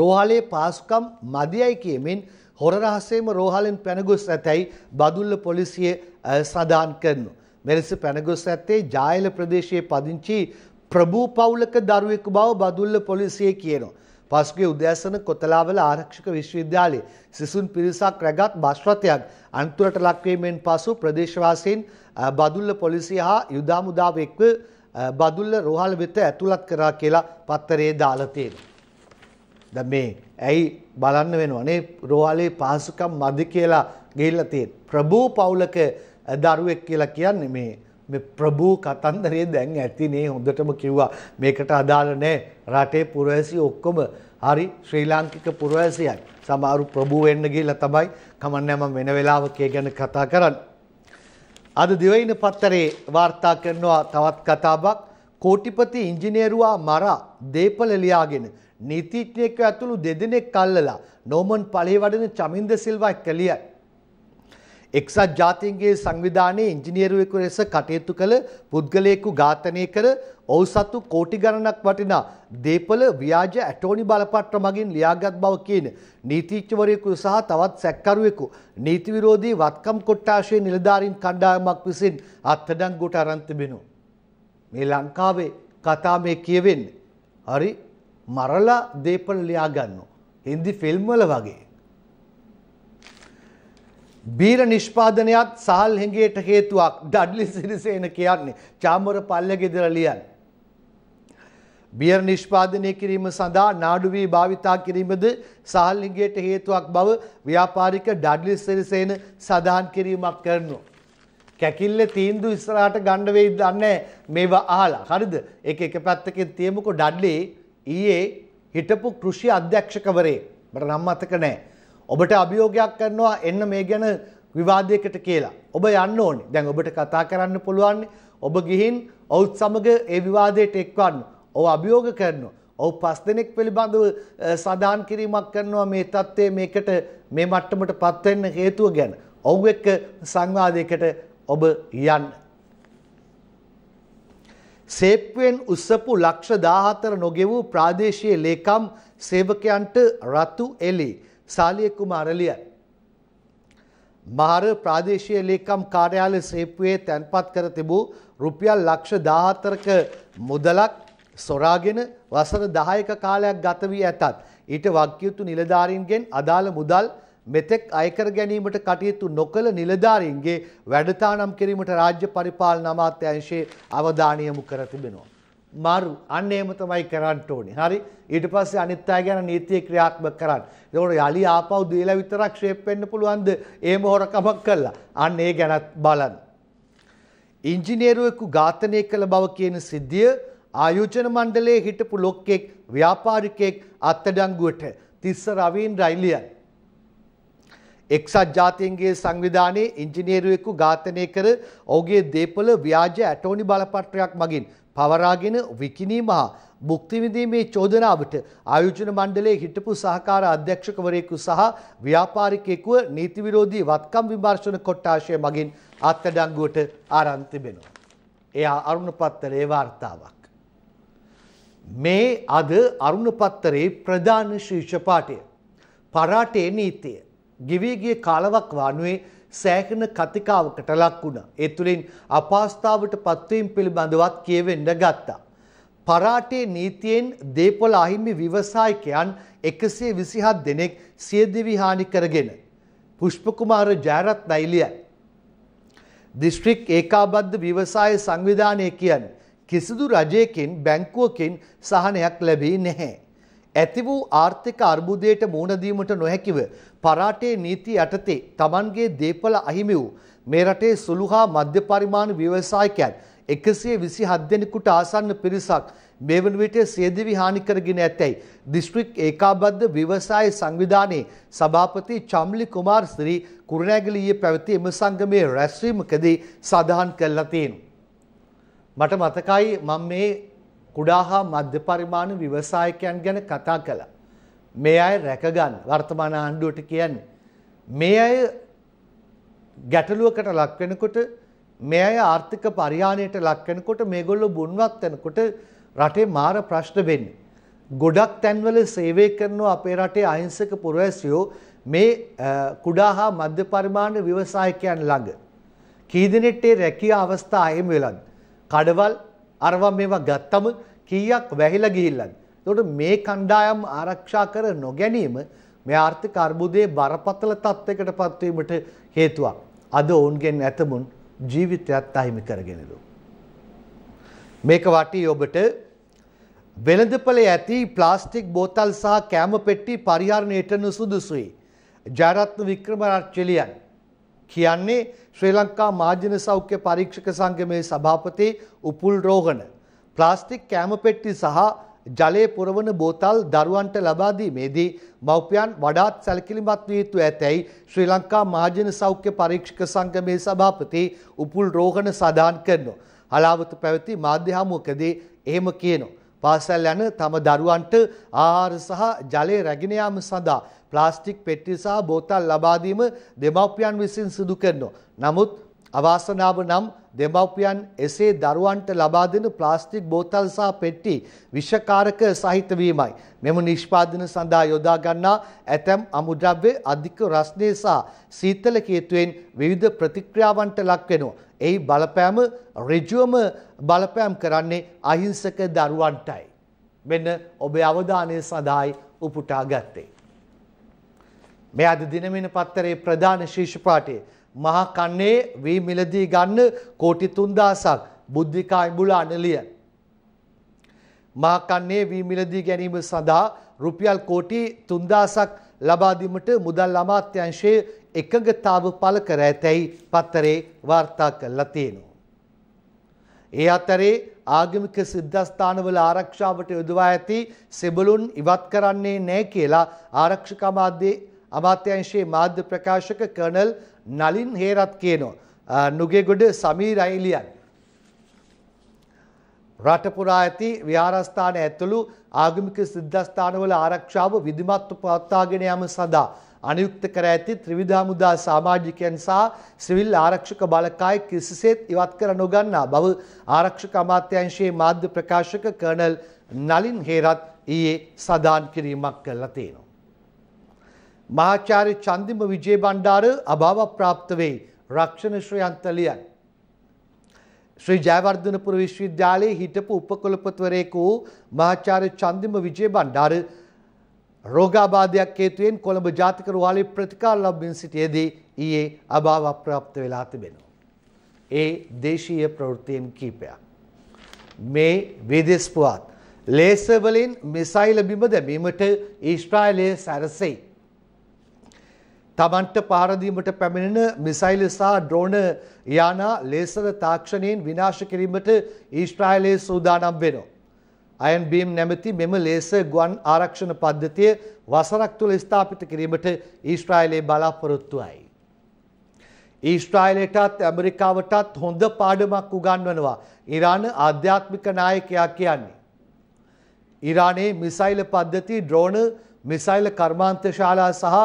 රෝහලේ පාසුකම් මදියයි කියමින් හොර රහසේම රෝහලෙන් පැනගොස් ඇතැයි බදුල්ල පොලිසිය සඳහන් කරනවා. මෙලෙස පැනගොස් ඇත්තේ ජායල ප්‍රදේශයේ පදිංචි ප්‍රභූ පවුලක දරුවෙකු බව බදුල්ල පොලිසිය කියනවා. පසුගේ උදෑසන කොතලාවල ආරක්ෂක විශ්වවිද්‍යාලයේ සිසුන් පිරිසක් රැගත් බස්රථයක් අන්තුරට ලක්වීමෙන් පසු ප්‍රදේශවාසීන් බදුල්ල පොලිසිය හා යුදාමුදාව එක්ව බදුල්ල රෝහල වෙත ඇතුළත් කරා කියලා පත්තරේ දාලා තියෙනවා. දැන් මේ ඇයි බලන්න වෙනවනේ රෝහලේ පහසුකම් මදි කියලා ගිහිල්ලා තියෙන. ප්‍රභූ පවුලක දරුවෙක් කියලා කියන්නේ මේ මේ ප්‍රභූ කතන්දරේ දැන් ඇතිනේ හොඳටම කිව්වා මේකට අදාළ නැහැ රටේ පුරවැසි ඔක්කොම හරි ශ්‍රී ලාංකික පුරවැසියයි සමහරු ප්‍රභූ වෙන්න ගිහිල්ලා තමයි කමන්නේ මම වෙන වෙලාවක ගැන කතා කරන්නේ අද දිවයින පත්තරේ වාර්තා කරනවා තවත් කතාවක් කෝටිපති ඉංජිනේරුවා මරා දේපල ලියාගෙන නීතිඥයෙක් ඇතුළු දෙදෙනෙක් අල්ලලා නෝමන් පලේ වඩන චමින්ද සිල්වා එක්ක ලියයි එක්සත් ජාතීන්ගේ සංවිධානයේ ඉංජිනේරුවෙකු ලෙස කටයුතු කළ පුද්ගලයෙකු ඝාතනය කර ඔහු සතු කෝටි ගණනක් වටිනා දේපල ව්‍යාජ ඇටෝනි බලපත්‍ර මගින් ලියාගත් බව කියන නීතිච්චවරයෙකු සහ තවත් සැක්කරුවෙකු නීති විරෝධී වත්කම් කොට්ටාශයේ නිලධාරීන් කණ්ඩායමක් විසින් අත්අඩංගුවට අරන් තිබෙනවා. මේ ලංකාවේ කතා මේ කියවෙන්නේ. හරි මරලා දේපල ලියා ගන්නවා. හින්දි ෆිල්ම් වල වගේ. බීර නිෂ්පාදනයත් සහල් හැඟියට හේතුවක් ඩඩ්ලි සිරිසේන කියන්නේ චාමර පල්ලගෙදර ලියන්. බියර් නිෂ්පාදනය කිරීම සඳහා නාඩු වී භාවිතා කිරීමද සහල් හිඟයට හේතුවක් බව ව්‍යාපාරික ඩඩ්ලි සිරිසේන සඳහන් කිරීමක් කරනවා. කැකිල්ල තීන්දුව ඉස්සරහට ගන්න වෙයි දන්නේ මේවා අහලා. හරිද? ඒක එක පැත්තකින් තියමුකෝ ඩඩ්ලි ඊයේ හිටපු කෘෂි අධ්‍යක්ෂකවරේ. මට නම් මතක නැහැ. ඔබට අභියෝගයක් කරනවා එන්න මේ ගැන විවාදයකට කියලා. ඔබ යන්න ඕනේ. දැන් ඔබට කතා කරන්න පුළුවන්. ඔබ ගිහින් ඔවුත් සමග ඒ විවාදයට එක්වන්න. ඔව අභියෝග කරනවා. ඔව් පස් දෙනෙක් පිළිබඳව සදාන් කිරීමක් කරනවා මේ தත්ත්වයේ මේකට මේ මට්ටමටපත් වෙන්න හේතුව ගැන. ඔව් එක්ක සංවාදයකට ඔබ යන්න. සේප්පුවෙන් උස්සපු ලක්ෂ 14 නොගෙවූ ප්‍රාදේශීය ලේකම් සේවකයන්ට රතු එළි සාලිය කුමාරලිය මහර ප්‍රාදේශීය ලේකම් කාර්යාලය සේප්පුවේ තැන්පත් කර තිබූ රුපියල් ලක්ෂ 14ක මුදලක් සොරාගෙන වසර 10ක කාලයක් ගත වී ඇතත් ඊට වගකියුතු නිලධාරීන්ගෙන් අදාළ මුදල් මෙතෙක් අයකර ගැනීමට කටයුතු නොකළ නිලධාරීන්ගේ වැඩතානම් කිරීමට රාජ්‍ය පරිපාලන අමාත්‍යාංශයේ අවධානය යොමු කර තිබෙනවා. මරු අන්න එහෙම තමයි කරන්න ඕනේ. හරි. ඊට පස්සේ අනිත් අය ගැන නීතිය ක්‍රියාත්මක කරන්න. ඒකෝර යලි ආපහු දීලා විතරක් ෂේප් වෙන්න පුළුවන්ද? එහෙම හොරකමක් කළා. අන්න ඒ ගැනත් බලන්න. ඉංජිනේරුවෙකු ඝාතනය කළ බව කියන සිද්ධිය ආයෝජන මණ්ඩලයේ හිටපු ලොක්කෙක් ව්‍යාපාරිකයෙක් අත්අඩංගුවට තිස්ස රවීන් රයිලියන් එක්සත් ජාතීන්ගේ සංවිධානයේ ඉංජිනේරුවෙකු ඝාතනය කර ඔහුගේ දේපල ව්‍යාජ ඇටෝනි බලපත්‍රයක් මගින් පවරාගෙන විකිණීම හා භුක්තිවිඳීමේ චෝදනාවට ආයෝජන මණ්ඩලයේ හිටපු සහකාර අධ්‍යක්ෂකවරයෙකු සහ ව්‍යාපාරිකයෙකුව නීති විරෝධී වත්කම් විමර්ශන කොට්ටාශය මගින් අත්අඩංගුවට ආරන් තිබෙනවා. එයා අරුණපත්තරේ වාර්තාවක්. මේ අද අරුණපත්තරේ ප්‍රධාන ශීර්ෂ පාඨය. පරාටේ නීතිය. ගිවිගිය කාලවක් වනුවේ සෑහෙන කතිකාවකට ලක් වුණා. ඒ තුළින් අපහසුතාවට පත්වීම පිළිබඳවත් කියවෙන්න ගත්තා. පරාටේ නීතියෙන් දේපොළ අහිමි ව්‍යවසායිකයන් 127 දෙනෙක් සියදිවි හානි කරගෙන පුෂ්පකුමාර ජයරත්න අයිලියයි. දිස්ත්‍රික් ඒකාබද්ධ ව්‍යවසාය සංවිධානය කියන්නේ කිසිදු රජයකින් බැංකුවකින් සහනයක් ලැබී නැහැ. ඇති වූ ආර්ථික අර්බුදයට මුහුණදීමට නොහැකිව පරාටේ නීති යටතේ Tamanගේ දේපල අහිමි වූ මේ රටේ සුළු හා මධ්‍ය පරිමාණ ව්‍යවසායකයන් 127 දෙනෙකුට ආසන්න පිරිසක් මේ වන විට සියදිවි හානි කරගෙන ඇතැයි දිස්ත්‍රික් ඒකාබද්ධ ව්‍යවසාය සංවිධානයේ සභාපති චම්ලි කුමාර් ශ්‍රී කුරුණෑගලීයේ පැවති එම සංගමයේ රැස්වීමකදී සඳහන් කළා තියෙනවා. මට මතකයි මම මේ කුඩා හා මධ්‍ය පරිමාණ ව්‍යවසායකයන් ගැන කතා කළා. මේ අය රැකගන්න වර්තමාන ආණ්ඩුවට කියන්නේ. මේ අය ගැටලුවකට ලක් වෙනකොට මේ අය ආර්ථික පරිහානියට ලක් වෙනකොට මේගොල්ලෝ බුන්වත් වෙනකොට රටේ මාර ප්‍රශ්න වෙන්නේ. ගොඩක් තැන්වල සේවය කරන අපේ රටේ අහිංසක පුරවැසියෝ මේ කුඩා හා මධ්‍ය පරිමාණ ව්‍යවසායකයන් ළඟ. කී දිනෙට රැකියා අවස්ථා එහෙම වෙලද? කඩවල් අරවා මේවා ගත්තම කීයක් වැහිලා ගිහිල්ලද. එතකොට මේ කණ්ඩායම් ආරක්ෂා කර නොගැනීම මේ ආර්ථික අර්බුදයේ බරපතල තත්යකට පත්වීමට හේතුවක්. අද ඔවුන්ගෙන් ඇතමුන් ජීවිතයත් අහිමි කරගෙනලු. මේක වටී ඔබට වෙළඳපලේ ඇති ප්ලාස්ටික් බෝතල් සහ කෑම පෙට්ටි පරිහරණයට නුසුදුසුයි. ජයරත්න වික්‍රමරච්ච ලියන් කියන්නේ ශ්‍රී ලංකා මාජන සෞඛ්‍ය පරීක්ෂක සංගමේ සභාපති උපුල් රෝහණ ප්ලාස්ටික් කෑම පෙට්ටි සහ ජලය පුරවන බෝතල් දරුවන්ට ලබා දීමේදී මව්පියන් වඩාත් සැලකිලිමත් විය යුතු ඇතැයි ශ්‍රී ලංකා මහජන සෞඛ්‍ය පරීක්ෂක සංගමේ සභාපති උපුල් රෝහණ සදාන් කරනවා. හලාවත පැවති මාධ්‍ය හමුවකදී එහෙම කියනවා. පාසල් යන තම දරුවන්ට ආහාර සහ ජලය රැගෙන යාම සඳහා ප්ලාස්ටික් පෙට්ටි සහ බෝතල් ලබා දීම දෙමව්පියන් විසින් සිදු කරනවා. නමුත් අවාසනාව නම් දෙමව්පියන් එසේ දරුවන්ට ලබා දෙන ප්ලාස්ටික් බෝතල් සහ පෙට්ටි විෂකාරක සහිත වීමයි. මෙම නිෂ්පාදන සඳහා යොදා ගන්නා ඇතැම් අමුද්‍රව්‍ය අධික රස්නේ සහ සීතල හේතුවෙන් විවිධ ප්‍රතික්‍රියාවන්ට ලක් වෙනවා. එයි බලපෑම ඍජුවම බලපෑම් කරන්නේ අහිංසක දරුවන්ටයි. මෙන්න ඔබේ අවධානය සඳහායි උපුටා ගත්තේ. මේ අද දිනමින පත්තරේ ප්‍රධාන ශීර්ෂ පාඨයේ මහා කන්නේ වී මිලදී ගන්න කෝටි 3000ක් බුද්ධිකා ඉඹුල අනලිය මහා කන්නේ වී මිලදී ගැනීම සඳහා රුපියල් කෝටි 3000ක් ලබා දීමට මුදල් අමාත්‍යාංශයේ එකඟතාව පළ කර ඇතැයි පත්තරේ වාර්තා කළා තියෙනවා ඒ අතරේ ආගමික සිද්ධස්ථානවල ආරක්ෂාවට යොදවා ඇති සෙබළුන් ඉවත් කරන්නේ නැහැ කියලා ආරක්ෂක අමාත්‍යංශයේ මාධ්‍ය ප්‍රකාශක කර්නල් නලින් හේරත් කියනවා නුගේගොඩ සමීර අයිලියන් රට පුරා ඇති විහාරස්ථාන ඇතුළු ආගමික සිද්ධස්ථානවල ආරක්ෂාව විධිමත්ව පවත්වාගෙන යාම සඳහා අනුයුක්ත කර ඇති ත්‍රිවිධ හමුදා සමාජිකයන් සහ සිවිල් ආරක්ෂක බලකාය කිසිසේත් ඉවත් කර නොගන්නා බව ආරක්ෂක අමාත්‍යාංශයේ මාධ්‍ය ප්‍රකාශක කර්නල් නලින් හේරත් ඊයේ සදාන් කිරීමක් කළා තියෙනවා මහාචාර්ය චන්දිම විජේ බණ්ඩාර අභාවප්‍රාප්ත වේ රක්ෂණ ශ්‍රයන්තලියන්. ශ්‍රී ජයවර්ධනපුර විශ්වවිද්‍යාලයේ හිටපු උපකුලපතිවරයෙකු වූ මහාචාර්ය චන්දිම විජේ බණ්ඩාර රෝගාබාධයක් හේතුවෙන් කොළඹ ජාතික රුවාලේ ප්‍රතිකාර ලබමින් සිටියේදී ඊයේ අභාවප්‍රාප්ත වෙලා තිබෙනවා. ඒ දේශීය ප්‍රවෘත්තියෙන් කීපයක්. මේ විදෙස් පුවත් ලේසර් වලින් මිසයිල් බිම දැමීමට ඊශ්‍රායලය සැරසෙයි. තමන්ට පාරදීමට පැමිණෙන මිසයිල සහ ඩ්‍රෝන යානා ලේසර තාක්ෂණයෙන් විනාශ කිරීමට ඊශ්‍රායිලයේ සූදානම් වෙනවා. අයන් බීම් නැමැති මෙම ලේස ගුවන් ආරක්ෂණ පද්ධතිය වසරක් තුළ ස්ථාපිත කිරීමට ඊශ්‍රායිලයේ බලාපොරොත්තුවයි. ඊශ්‍රායිලයටත් ඇමරිකාවටත් හොඳ පාඩමක් උගන්වනවා ඉරාන ආධ්‍යාත්මික නායකයා කියන්නේ. ඉරානයේ මිසයිල පද්ධති ඩ්‍රෝන මිසයිල කර්මාන්ත ශාලා සහ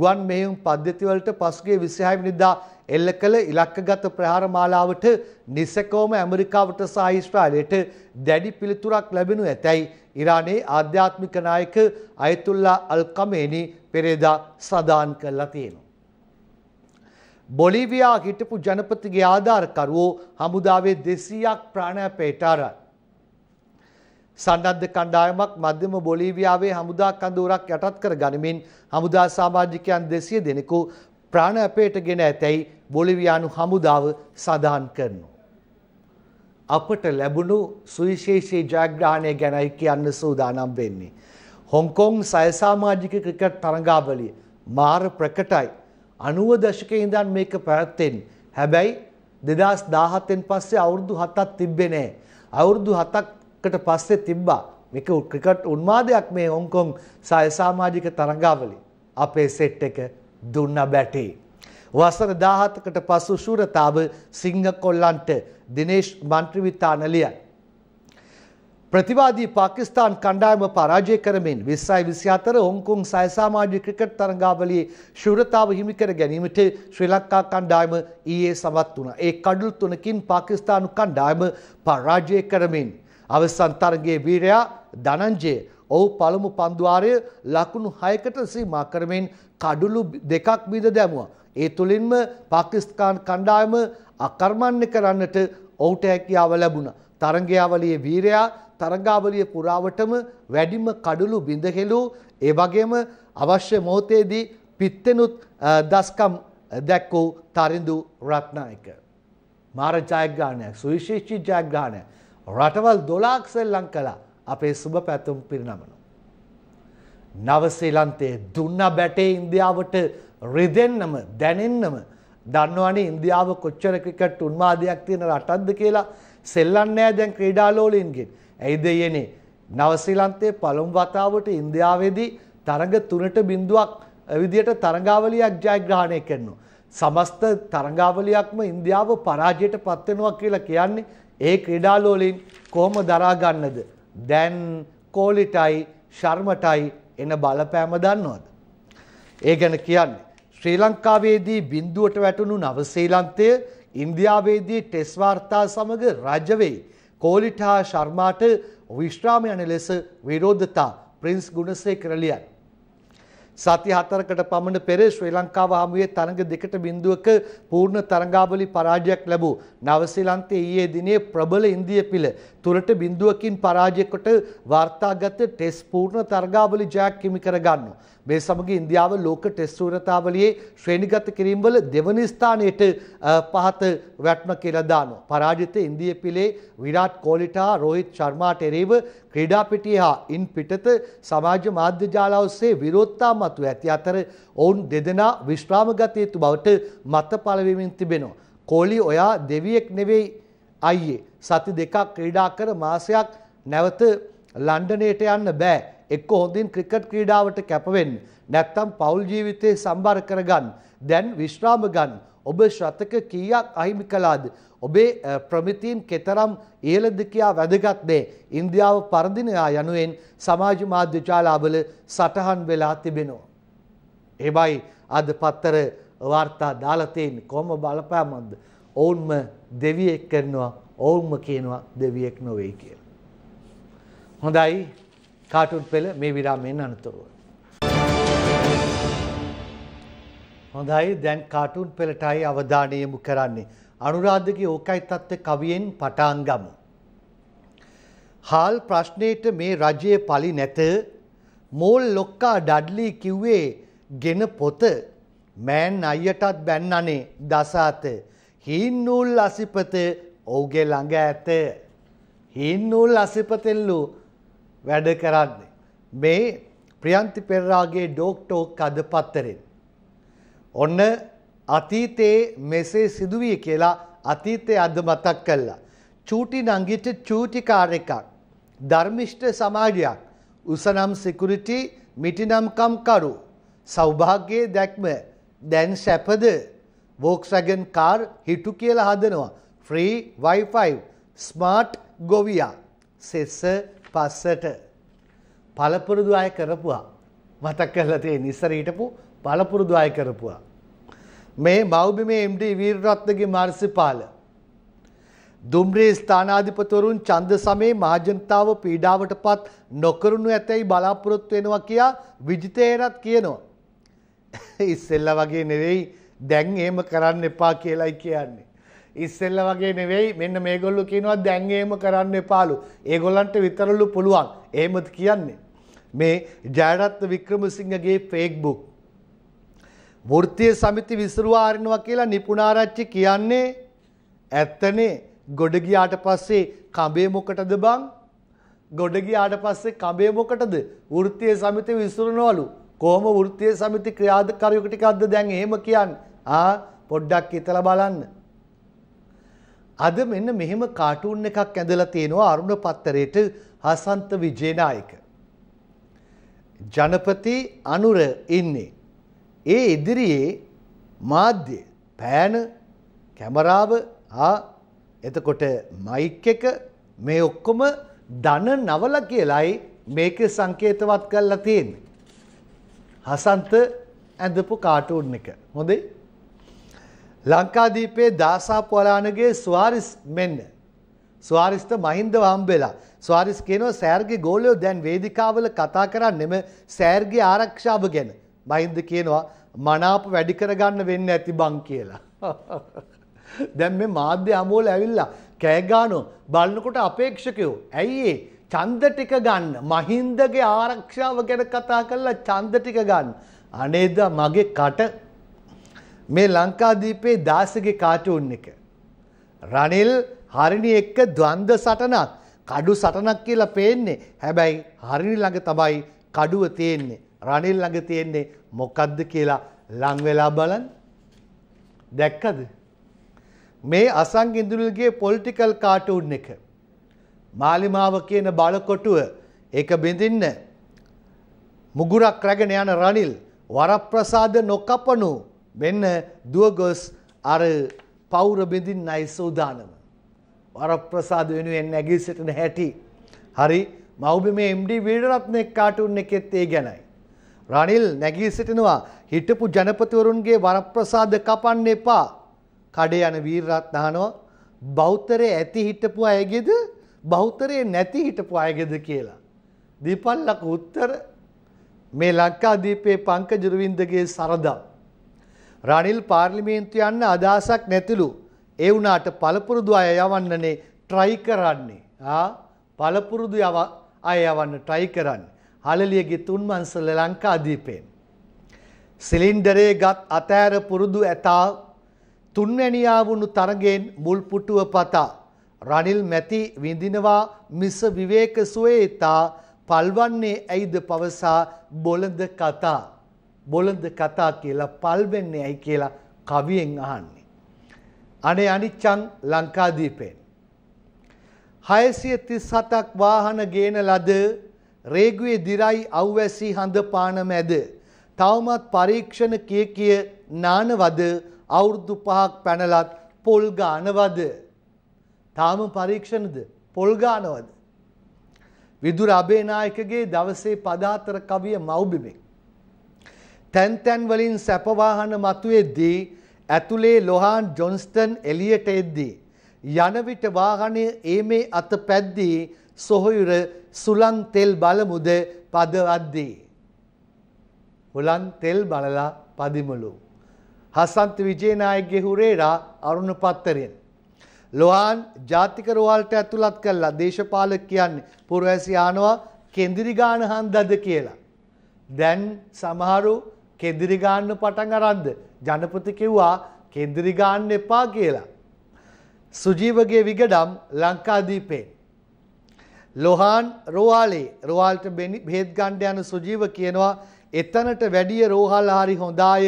ගුවන් මෙහෙයුම් පද්ධතිවලට පසුගිය 26 වෙනිදා එල්ල කළ ඉලක්කගත ප්‍රහාර මාලාවට නිසකවම ඇමරිකාවට සහ ඊශ්‍රායලයට දැඩි පිළිතුරක් ලැබෙනු ඇතැයි ඉරානයේ ආධ්‍යාත්මික නායක අයතුල්ලා අල් කමේනි පෙරේදා සඳහන් කළා තියෙනවා. බොලීවියා හිටපු ජනපතිගේ ආධාරකරුවෝ හමුදාවේ 200ක් ප්‍රාණාපයට ආරයි. සන්නද්ධ කණ්ඩායමක් මධ්‍යම බොලීවියාවේ හමුදා කඳවුරක් යටත් කර ගනිමින් හමුදා සමාජිකයන් දෙසිය දෙනෙකු ප්‍රාණ අපේට ගෙන ඇතැයි බොලිවියානු හමුදාව සඳහන් කරනු. අපට ලැබුණු සුවිශේෂී ජයග්‍රහණය ගැනයි කියන්න සූදානම් වෙන්නේ. හොංකොං සයසාමාජික ක්‍රිකට් තරඟාවලිය මාර ප්‍රකටයි අනුව දශකයේ ඉඳන් මේක පැවැත්තෙන් හැබැයි දෙදස් දාහත්තෙන් පස්සේ අවුරුදු හතක් තිබ්බේ නෑ අවුරුදු හතක් කට පස්සේ තිබ්බා. මේක ක්‍රිකට් උන්මාදයක් මේ හොංකොං සාය සමාජික තරඟාවලිය. අපේ සෙට් එක දුන්න බැටේ. වසර 17කට පසු සූරතාව සිංහ කොල්ලන්ට දිනේෂ් මන්ත්‍රීවිතාන ලියයි. ප්‍රතිවාදී පාකිස්තාන් කණ්ඩායම පරාජය කරමින් 2024 හොංකොං සය සමාජික ක්‍රිකට් තරඟාවලියේ ශූරතාව හිමි කර ගැනීමට ශ්‍රී ලංකා කණ්ඩායම ඊයේ සමත් වුණා. ඒ කඩුළු තුනකින් පාකිස්තානු කණ්ඩායම පරාජය කරමින් අවසන් තරගයේ වීරයා ධනංජය ඔහු පළමු පන්දුවාරය ලකුණු 6කට සීමා කරමින් කඩුළු දෙකක් බිඳ දැමුවා. ඒ තුලින්ම පාකිස්තාන් කණ්ඩායම අකර්මණ්‍ය කරන්නට ඔහුට හැකියාව ලැබුණා. තරගාවලියේ වීරයා තරගාවලිය පුරාවටම වැඩිම කඩුළු බිඳ හෙළූ ඒ වගේම අවශ්‍ය මොහොතේදී පිත්තෙනුත් දස්කම් දැක්වූ තරිඳු රත්නායක. මාර ජයග්‍රහණයක් සුවිශේෂී ජයග්‍රහණයක් රටවල් දොලාක් සෙල්ලම් කළා අපේ සුබ පැතුම් පිරිනමනවා. නවසීලන්තයේ දුන්න බැටේ ඉන්දියාවට රිදෙන්නම දැනෙන්නම දන්නවනේ ඉන්දියාව කොච්චර ක්‍රිකට් උන්මාදයක් තියෙන රටක්ද කියලා සෙල්ලන්නේ නැහැ දැන් ක්‍රීඩාලෝලීන්ගෙන්. ඇයිද යන්නේ? නවසීලන්තයේ පළමු වතාවට ඉන්දියාවේදී තරඟ 3ට බිඳුවක් විදියට තරඟාවලියක් ජයග්‍රහණය කරනවා. සමස්ත තරඟාවලියක්ම ඉන්දියාව පරාජයට පත් වෙනවා කියලා කියන්නේ ඒ ක්‍රීඩාලු වලින් කොහොම දරා ගන්නද? දැන් කෝලිටයි ශර්මටයි එන බලපෑම දන්නවද? ඒ ගැන කියන්නේ ශ්‍රී ලංකාවේදී බිඳුවට වැටුණු නව ශ්‍රී ලන්තය ඉන්දියාවේදී ටෙස් වාර්තා සමග රජ වෙයි. කෝලිට හා ශර්මාට විශ්‍රාම යන ලෙස විරෝධතා ප්‍රින්ස් ගුණසේකර ලියයි. සති හතරකට පමණ පෙර ශ්‍රී ලංකාව හමුවේ තරඟ දෙකට බිඳුවක පූර්ණ තරඟාවලි පරාජයක් ලැබූ නවසීලන්තයේ ඊයේ දිනේ ප්‍රබල ඉන්දිය පිළ තුරට බිඳුවකින් පරාජය කොට වාර්තාගත ටෙස් පූර්ණ තරඟාවලි ජයක් හිමි කරගන්නවා. මේ සමග ඉන්දියාව ලෝක ටෙස්ට් ඌරතාවලියේ ශ්‍රේණිගත කිරීමවල දෙවනි ස්ථානයට පහත වැටුණා කියලා දානවා. පරාජිත ඉන්දිය පිලේ විරාට් කොහ්ලිට හා රෝහිත් ශර්මාට එරෙහිව ක්‍රීඩා පිටියේ හා ඉන් පිටත සමාජ මාධ්‍ය ජාල ඔස්සේ විරෝධතා මතුව ඇති අතර ඔවුන් දෙදෙනා විශ්‍රාම ගත යුතු බවට මත පළවෙමින් තිබෙනවා. කොහ්ලි ඔයා දෙවියෙක් නෙවෙයි අයියේ. සති දෙකක් ක්‍රීඩා කර මාසයක් නැවත ලන්ඩනයට යන්න බෑ. එක්ක හොඳින් ක්‍රිකට් ක්‍රීඩාවට කැපවෙන්න නැත්තම් පවුල් ජීවිතේ සම්බර කරගන්න දැන් විශ්‍රාම ගන්න ඔබ ශ්‍රතක කීයක් අහිමි කළාද ඔබේ ප්‍රමිතීන් කෙතරම් ඉහළද කියා වැදගත් දේ ඉන්දියාව පරදිනවා යනුවෙන් සමාජ මාධ්‍ය ජාලාවල සටහන් වෙලා තිබෙනවා එබයි අද පත්තර වාර්තා දාලා තියෙන්නේ කොහොම බලපෑමක්ද ඔවුන්ම දෙවියෙක් කරනවා ඔවුන්ම කියනවා දෙවියෙක් නොවේ කියලා හොඳයි කාටුන් පෙළ මේ විරාමයෙන් අනතුරුව. හොඳයි දැන් කාටුන් පෙළටයි අවධානය යොමු කරන්නේ. අනුරාධගේ ඕකයි තත්ත්ව කවියෙන් පටන් ගමු. හාල් ප්‍රශ්නයට මේ රජයේ පලි නැත මෝල් ලොක්කා ඩඩ්ලි කිව්වේ ගෙන පොත මෑන් අයියටත් බැන්නනේ දසාත හින්නූල් අසිපත ඔහුගේ ළඟ ඇත. හින්නූල් අසිපතෙල්ලු වැඩ කරන්නේ. මේ ප්‍රියන්ති පෙරාගේ ඩෝක්ටෝක් අද පත්තරෙන්. ඔන්න අතීතයේ මෙසේ සිදුවිය කියලා අතීතය අද මතක් කල්ලා. චූටි නංගිට චූටිකාර එකක්. ධර්මිෂ්ට සමාජයක් උසනම් සිකුරිටි මිටිනම්කම්කරු සෞභාග්‍යයේ දැක්ම දැන් සැපද වෝක්සැගන් කාර් හිටු කියලා හදනවා. ෆ්‍රී වයිෆයි ස්මාර්ට් ගොවියා සෙස්ස පස්සට පළපුරුදු අය කරපුවා. මතක් කරලා තියෙන ඉස්සර හිටපු පළපුරුදු අය කරපුවා. මේ මව්බිමේ MD වීරරත්නගේ මාර්සිපාල දුම්රිය ස්ථානාධිපතිවරුන් ඡන්ද සමයේ මහජනතාව පීඩාවටපත් නොකරනු ඇතැයි බලාපොරොත්තු වෙනවා කියා විජිතේරත් කියනවා. ඉස්සෙල්ලා වගේ නෙවෙයි දැන් එහෙම කරන්න එපා කියලායි කියන්නේ. ඉස්සෙල්ල වගේ නෙවෙයි මෙන්න මේගොල්ලෝ කියනවා දැන් එහෙම කරන්න එපාලු. ඒගොල්ලන්ට විතරලු පුළුවන්. එහෙමද කියන්නේ. මේ ජයරත්න වික්‍රමසිංහගේ Facebook වෘත්තීය සමිති විසිරුවා අරිනවා කියලා නිපුණාරච්චි කියන්නේ ඇත්තනේ. ගොඩ ගියාට පස්සේ කඹේ මොකටද බං? ගොඩ ගියාට පස්සේ කඹේ මොකටද? වෘත්තීය සමිති විසිරනවලු. කොහොම වෘත්තීය සමිති ක්‍රියාකාරියක ටිකක්ද දැන් එහෙම කියන්නේ? ආ පොඩ්ඩක් හිතලා බලන්න. අද මෙන්න මෙහෙම කාටුන් එකක් ඇඳලා තියෙනවා අරුණ පත්තරේට හසන්ත විජේනායක. ජනපති අනුර ඉන්නේ. ඒ ඉදිරියේ මාධ්‍ය පෑන කැමරාව හා එතකොට මයික් එක මේ ඔක්කොම ධන නවල කියලයි මේක සංකේතවත් කරලා තියෙන්නේ. හසන්ත ඇඳපු කාටුන් එක. හොඳේ? ලංකාදීපේ දාසා පොලානගේ ස්වාරිස් මෙන්න. ස්වාරිස්ට මහින්දව හම්බෙලා. ස්වාරිස් කියනවා සෑර්ගේ ගෝලයෝ දැන් වේදිකාවල කතා කරන්නෙම සෑර්ගේ ආරක්ෂාව ගැන. මහින්ද කියනවා මනාප වැඩි කරගන්න වෙන්න ඇති බං කියලා. දැන් මේ මාධ්‍ය අමෝල ඇවිල්ලා කෑගානෝ බලනකොට අපේක්ෂකයෝ. ඇයි ඒ? ඡන්ද ටික ගන්න. මහින්දගේ ආරක්ෂාව ගැන කතා කරලා ඡන්ද ටික ගන්න. අනේද මගේ කට මේ ලංකාදීපේ දාසගේ කාටුන් එක. රනිල් හරිනි එක්ක ද්වන්ද සටනක් කඩු සටනක් කියලා පේන්නේ හැබැයි හරිනි ළඟ තමයි කඩුව තියෙන්නේ රනිල් ළඟ තියෙන්නේ මොකක්ද කියලා ලං වෙලා බලන්න දැක්කද මේ අසං ඉඳුල්ගේ පොලිටිකල් කාටුන් එක මාලිමාව කියන බලකොටුව ඒක බිඳින්න මුගුරක් රැගෙන යන රනිල් වරප්‍රසාද නොකපනු මෙන්න දුවගොස් අර පවුර බෙදින්නයි සූදානම. වරප්‍රසාද වෙනුවෙන් නැගී සිටින හැටි. හරි මව්බිමේ MD වීරරත්න කාටුන් එකෙත් ඒ ගැනයි. රනිල් නැගී සිටිනවා හිටපු ජනපතිවරුන්ගේ වරප්‍රසාද කපන්න එපා. කඩේ යන වීරරත්න අහනවා බෞතරේ ඇති හිටපු අයගේද බෞතරේ නැති හිටපු අයගේද කියලා. දීපල්ලක උත්තර මේ ලංකාදීපේ පංකජ රුවින්දගේ සරදම් රනිල් පාර්ලිමේන්තු යන්න අදහසක් නැතිලු. ඒ වුණාට පළපුරුදු අය යවන්නනේ ට්‍රයි කරන්නේ. ආ පළපුරුදු යව අය යවන්න ට්‍රයි කරන්නේ. හලලියගේ තුන්වංශල ලංකාදීපයෙන්. සිලින්ඩරේ ගත් අතෑර පුරුදු ඇතා තුන්වැනියා වුණු තරගෙන් මුල් පුටුව පතා රනිල් මැති විඳිනවා මිස විවේක සුවේ ඉතා පල්වන්නේ ඇයිද පවසා බොළඳ කතා බොළඳ කතා කියලා පල්වෙන්නේ ඇයි කියලා කවියෙන් අහන්නේ. අනේ අනිච්චන් ලංකාදීපයෙන්. හයසිය තිස් හතක් වාහන ගේන ලද රේගුවේ දිරයි අව්වැසි හඳ පාන මැද. තවමත් පරීක්ෂණ කිය කිය නානවද අවුරුදු පහක් පැනලත් පොල් ගානවද. තාම පරීක්ෂණද පොල් ගානවද. විදුර අබේනායකගේ දවසේ පදාතර කවිය මව්බිමෙක්. තැන් තැන් වලින් සැපවාහන මතුවෙද්දී ඇතුලේ ලොහාන් ජොන්ස්ටන් එලියට එද්දී යන විට වාහනය ඒමේ අත පැද්දී සොහොයුර සුලන් තෙල් බලමුද පදවද්දී හුලන් තෙල් බලලා පදිමුලු හසන්ත විජේනායකගේ හුරේරා අරුණ පත්තරෙන් ලොහාන් ජාතික රෝහල්ට ඇතුළත් කළා දේශපාලක කියන්නේ පුරවැසි ආනවා කෙන්දිරි ගාන හන්දද කියලා දැන් සමහරු කෙදිරි ගන්න පටන් අරන්ද ජනපති කිව්වා කෙදිරි ගන්න එපා කියලා. සුජීවගේ විගඩම් ලංකාදීපේ. ලොහාන් රෝහලේ රෝහල්ට බෙහෙත් ගණ්ඩ යන සුජීව කියනවා එතනට වැඩිය රෝහල් හරි හොඳාය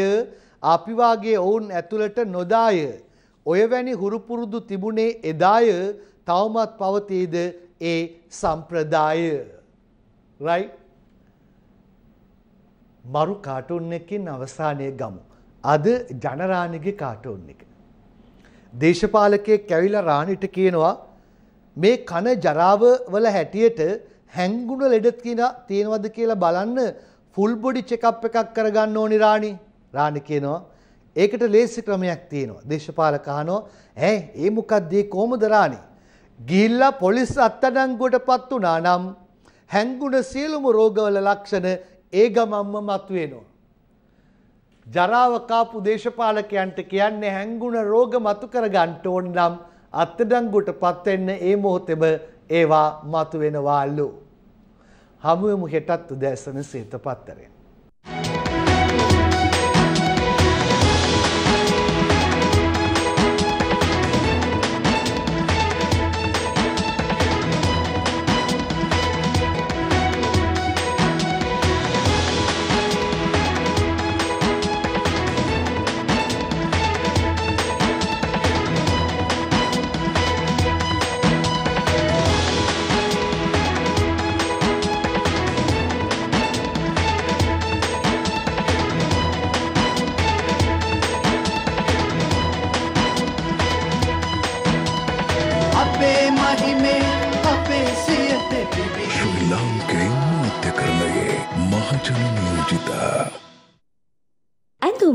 අපි වාගේ ඔවුන් ඇතුළට නොදාය ඔය වැනි හුරුපුරුදු තිබුණේ එදාය තවමත් පවතීද ඒ සම්ප්‍රදාය right මරු කාටුන් එකකින් අවසානය ගමු. අද ජනරාණිගේ කාටුන් එක. දේශපාලකයෙක් කැවිලා රාණිට කියනවා මේ කන ජරාව වල හැටියට හැංගුණ ලෙඩ තියෙනවද කියලා බලන්න ෆුල් බොඩි චෙකප් එකක් කරගන්න ඕනි රාණි. රාණි කියනවා ඒකට ලේසි ක්‍රමයක් තියෙනවා. දේශපාලක අහනවා ඈ ඒ මොකක්ද ඒ කොහොමද රාණි? ගිහිල්ලා පොලිස් අත්අඩංගුවටපත් වුණා නම් හැංගුණ සියලුම රෝගවල ලක්ෂණ ඒ ගමම්ම මතුවෙනවා. ජරාව කාපු දේශපාලකයන්ට කියන්නේ හැංගුණ රෝග මතු කරගන්න ඕන නම් අත්අඩංගුවට පත් වෙන්න ඒ මොහොතේම ඒවා මතු වෙනවාලු. හමුවෙමු හෙටත් උදෑසන සේතපත්තරේ.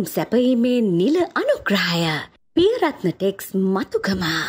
උතුම් සැපීමේ නිල අනුග්‍රහය පියරත්න ටෙක්ස් මතුකමා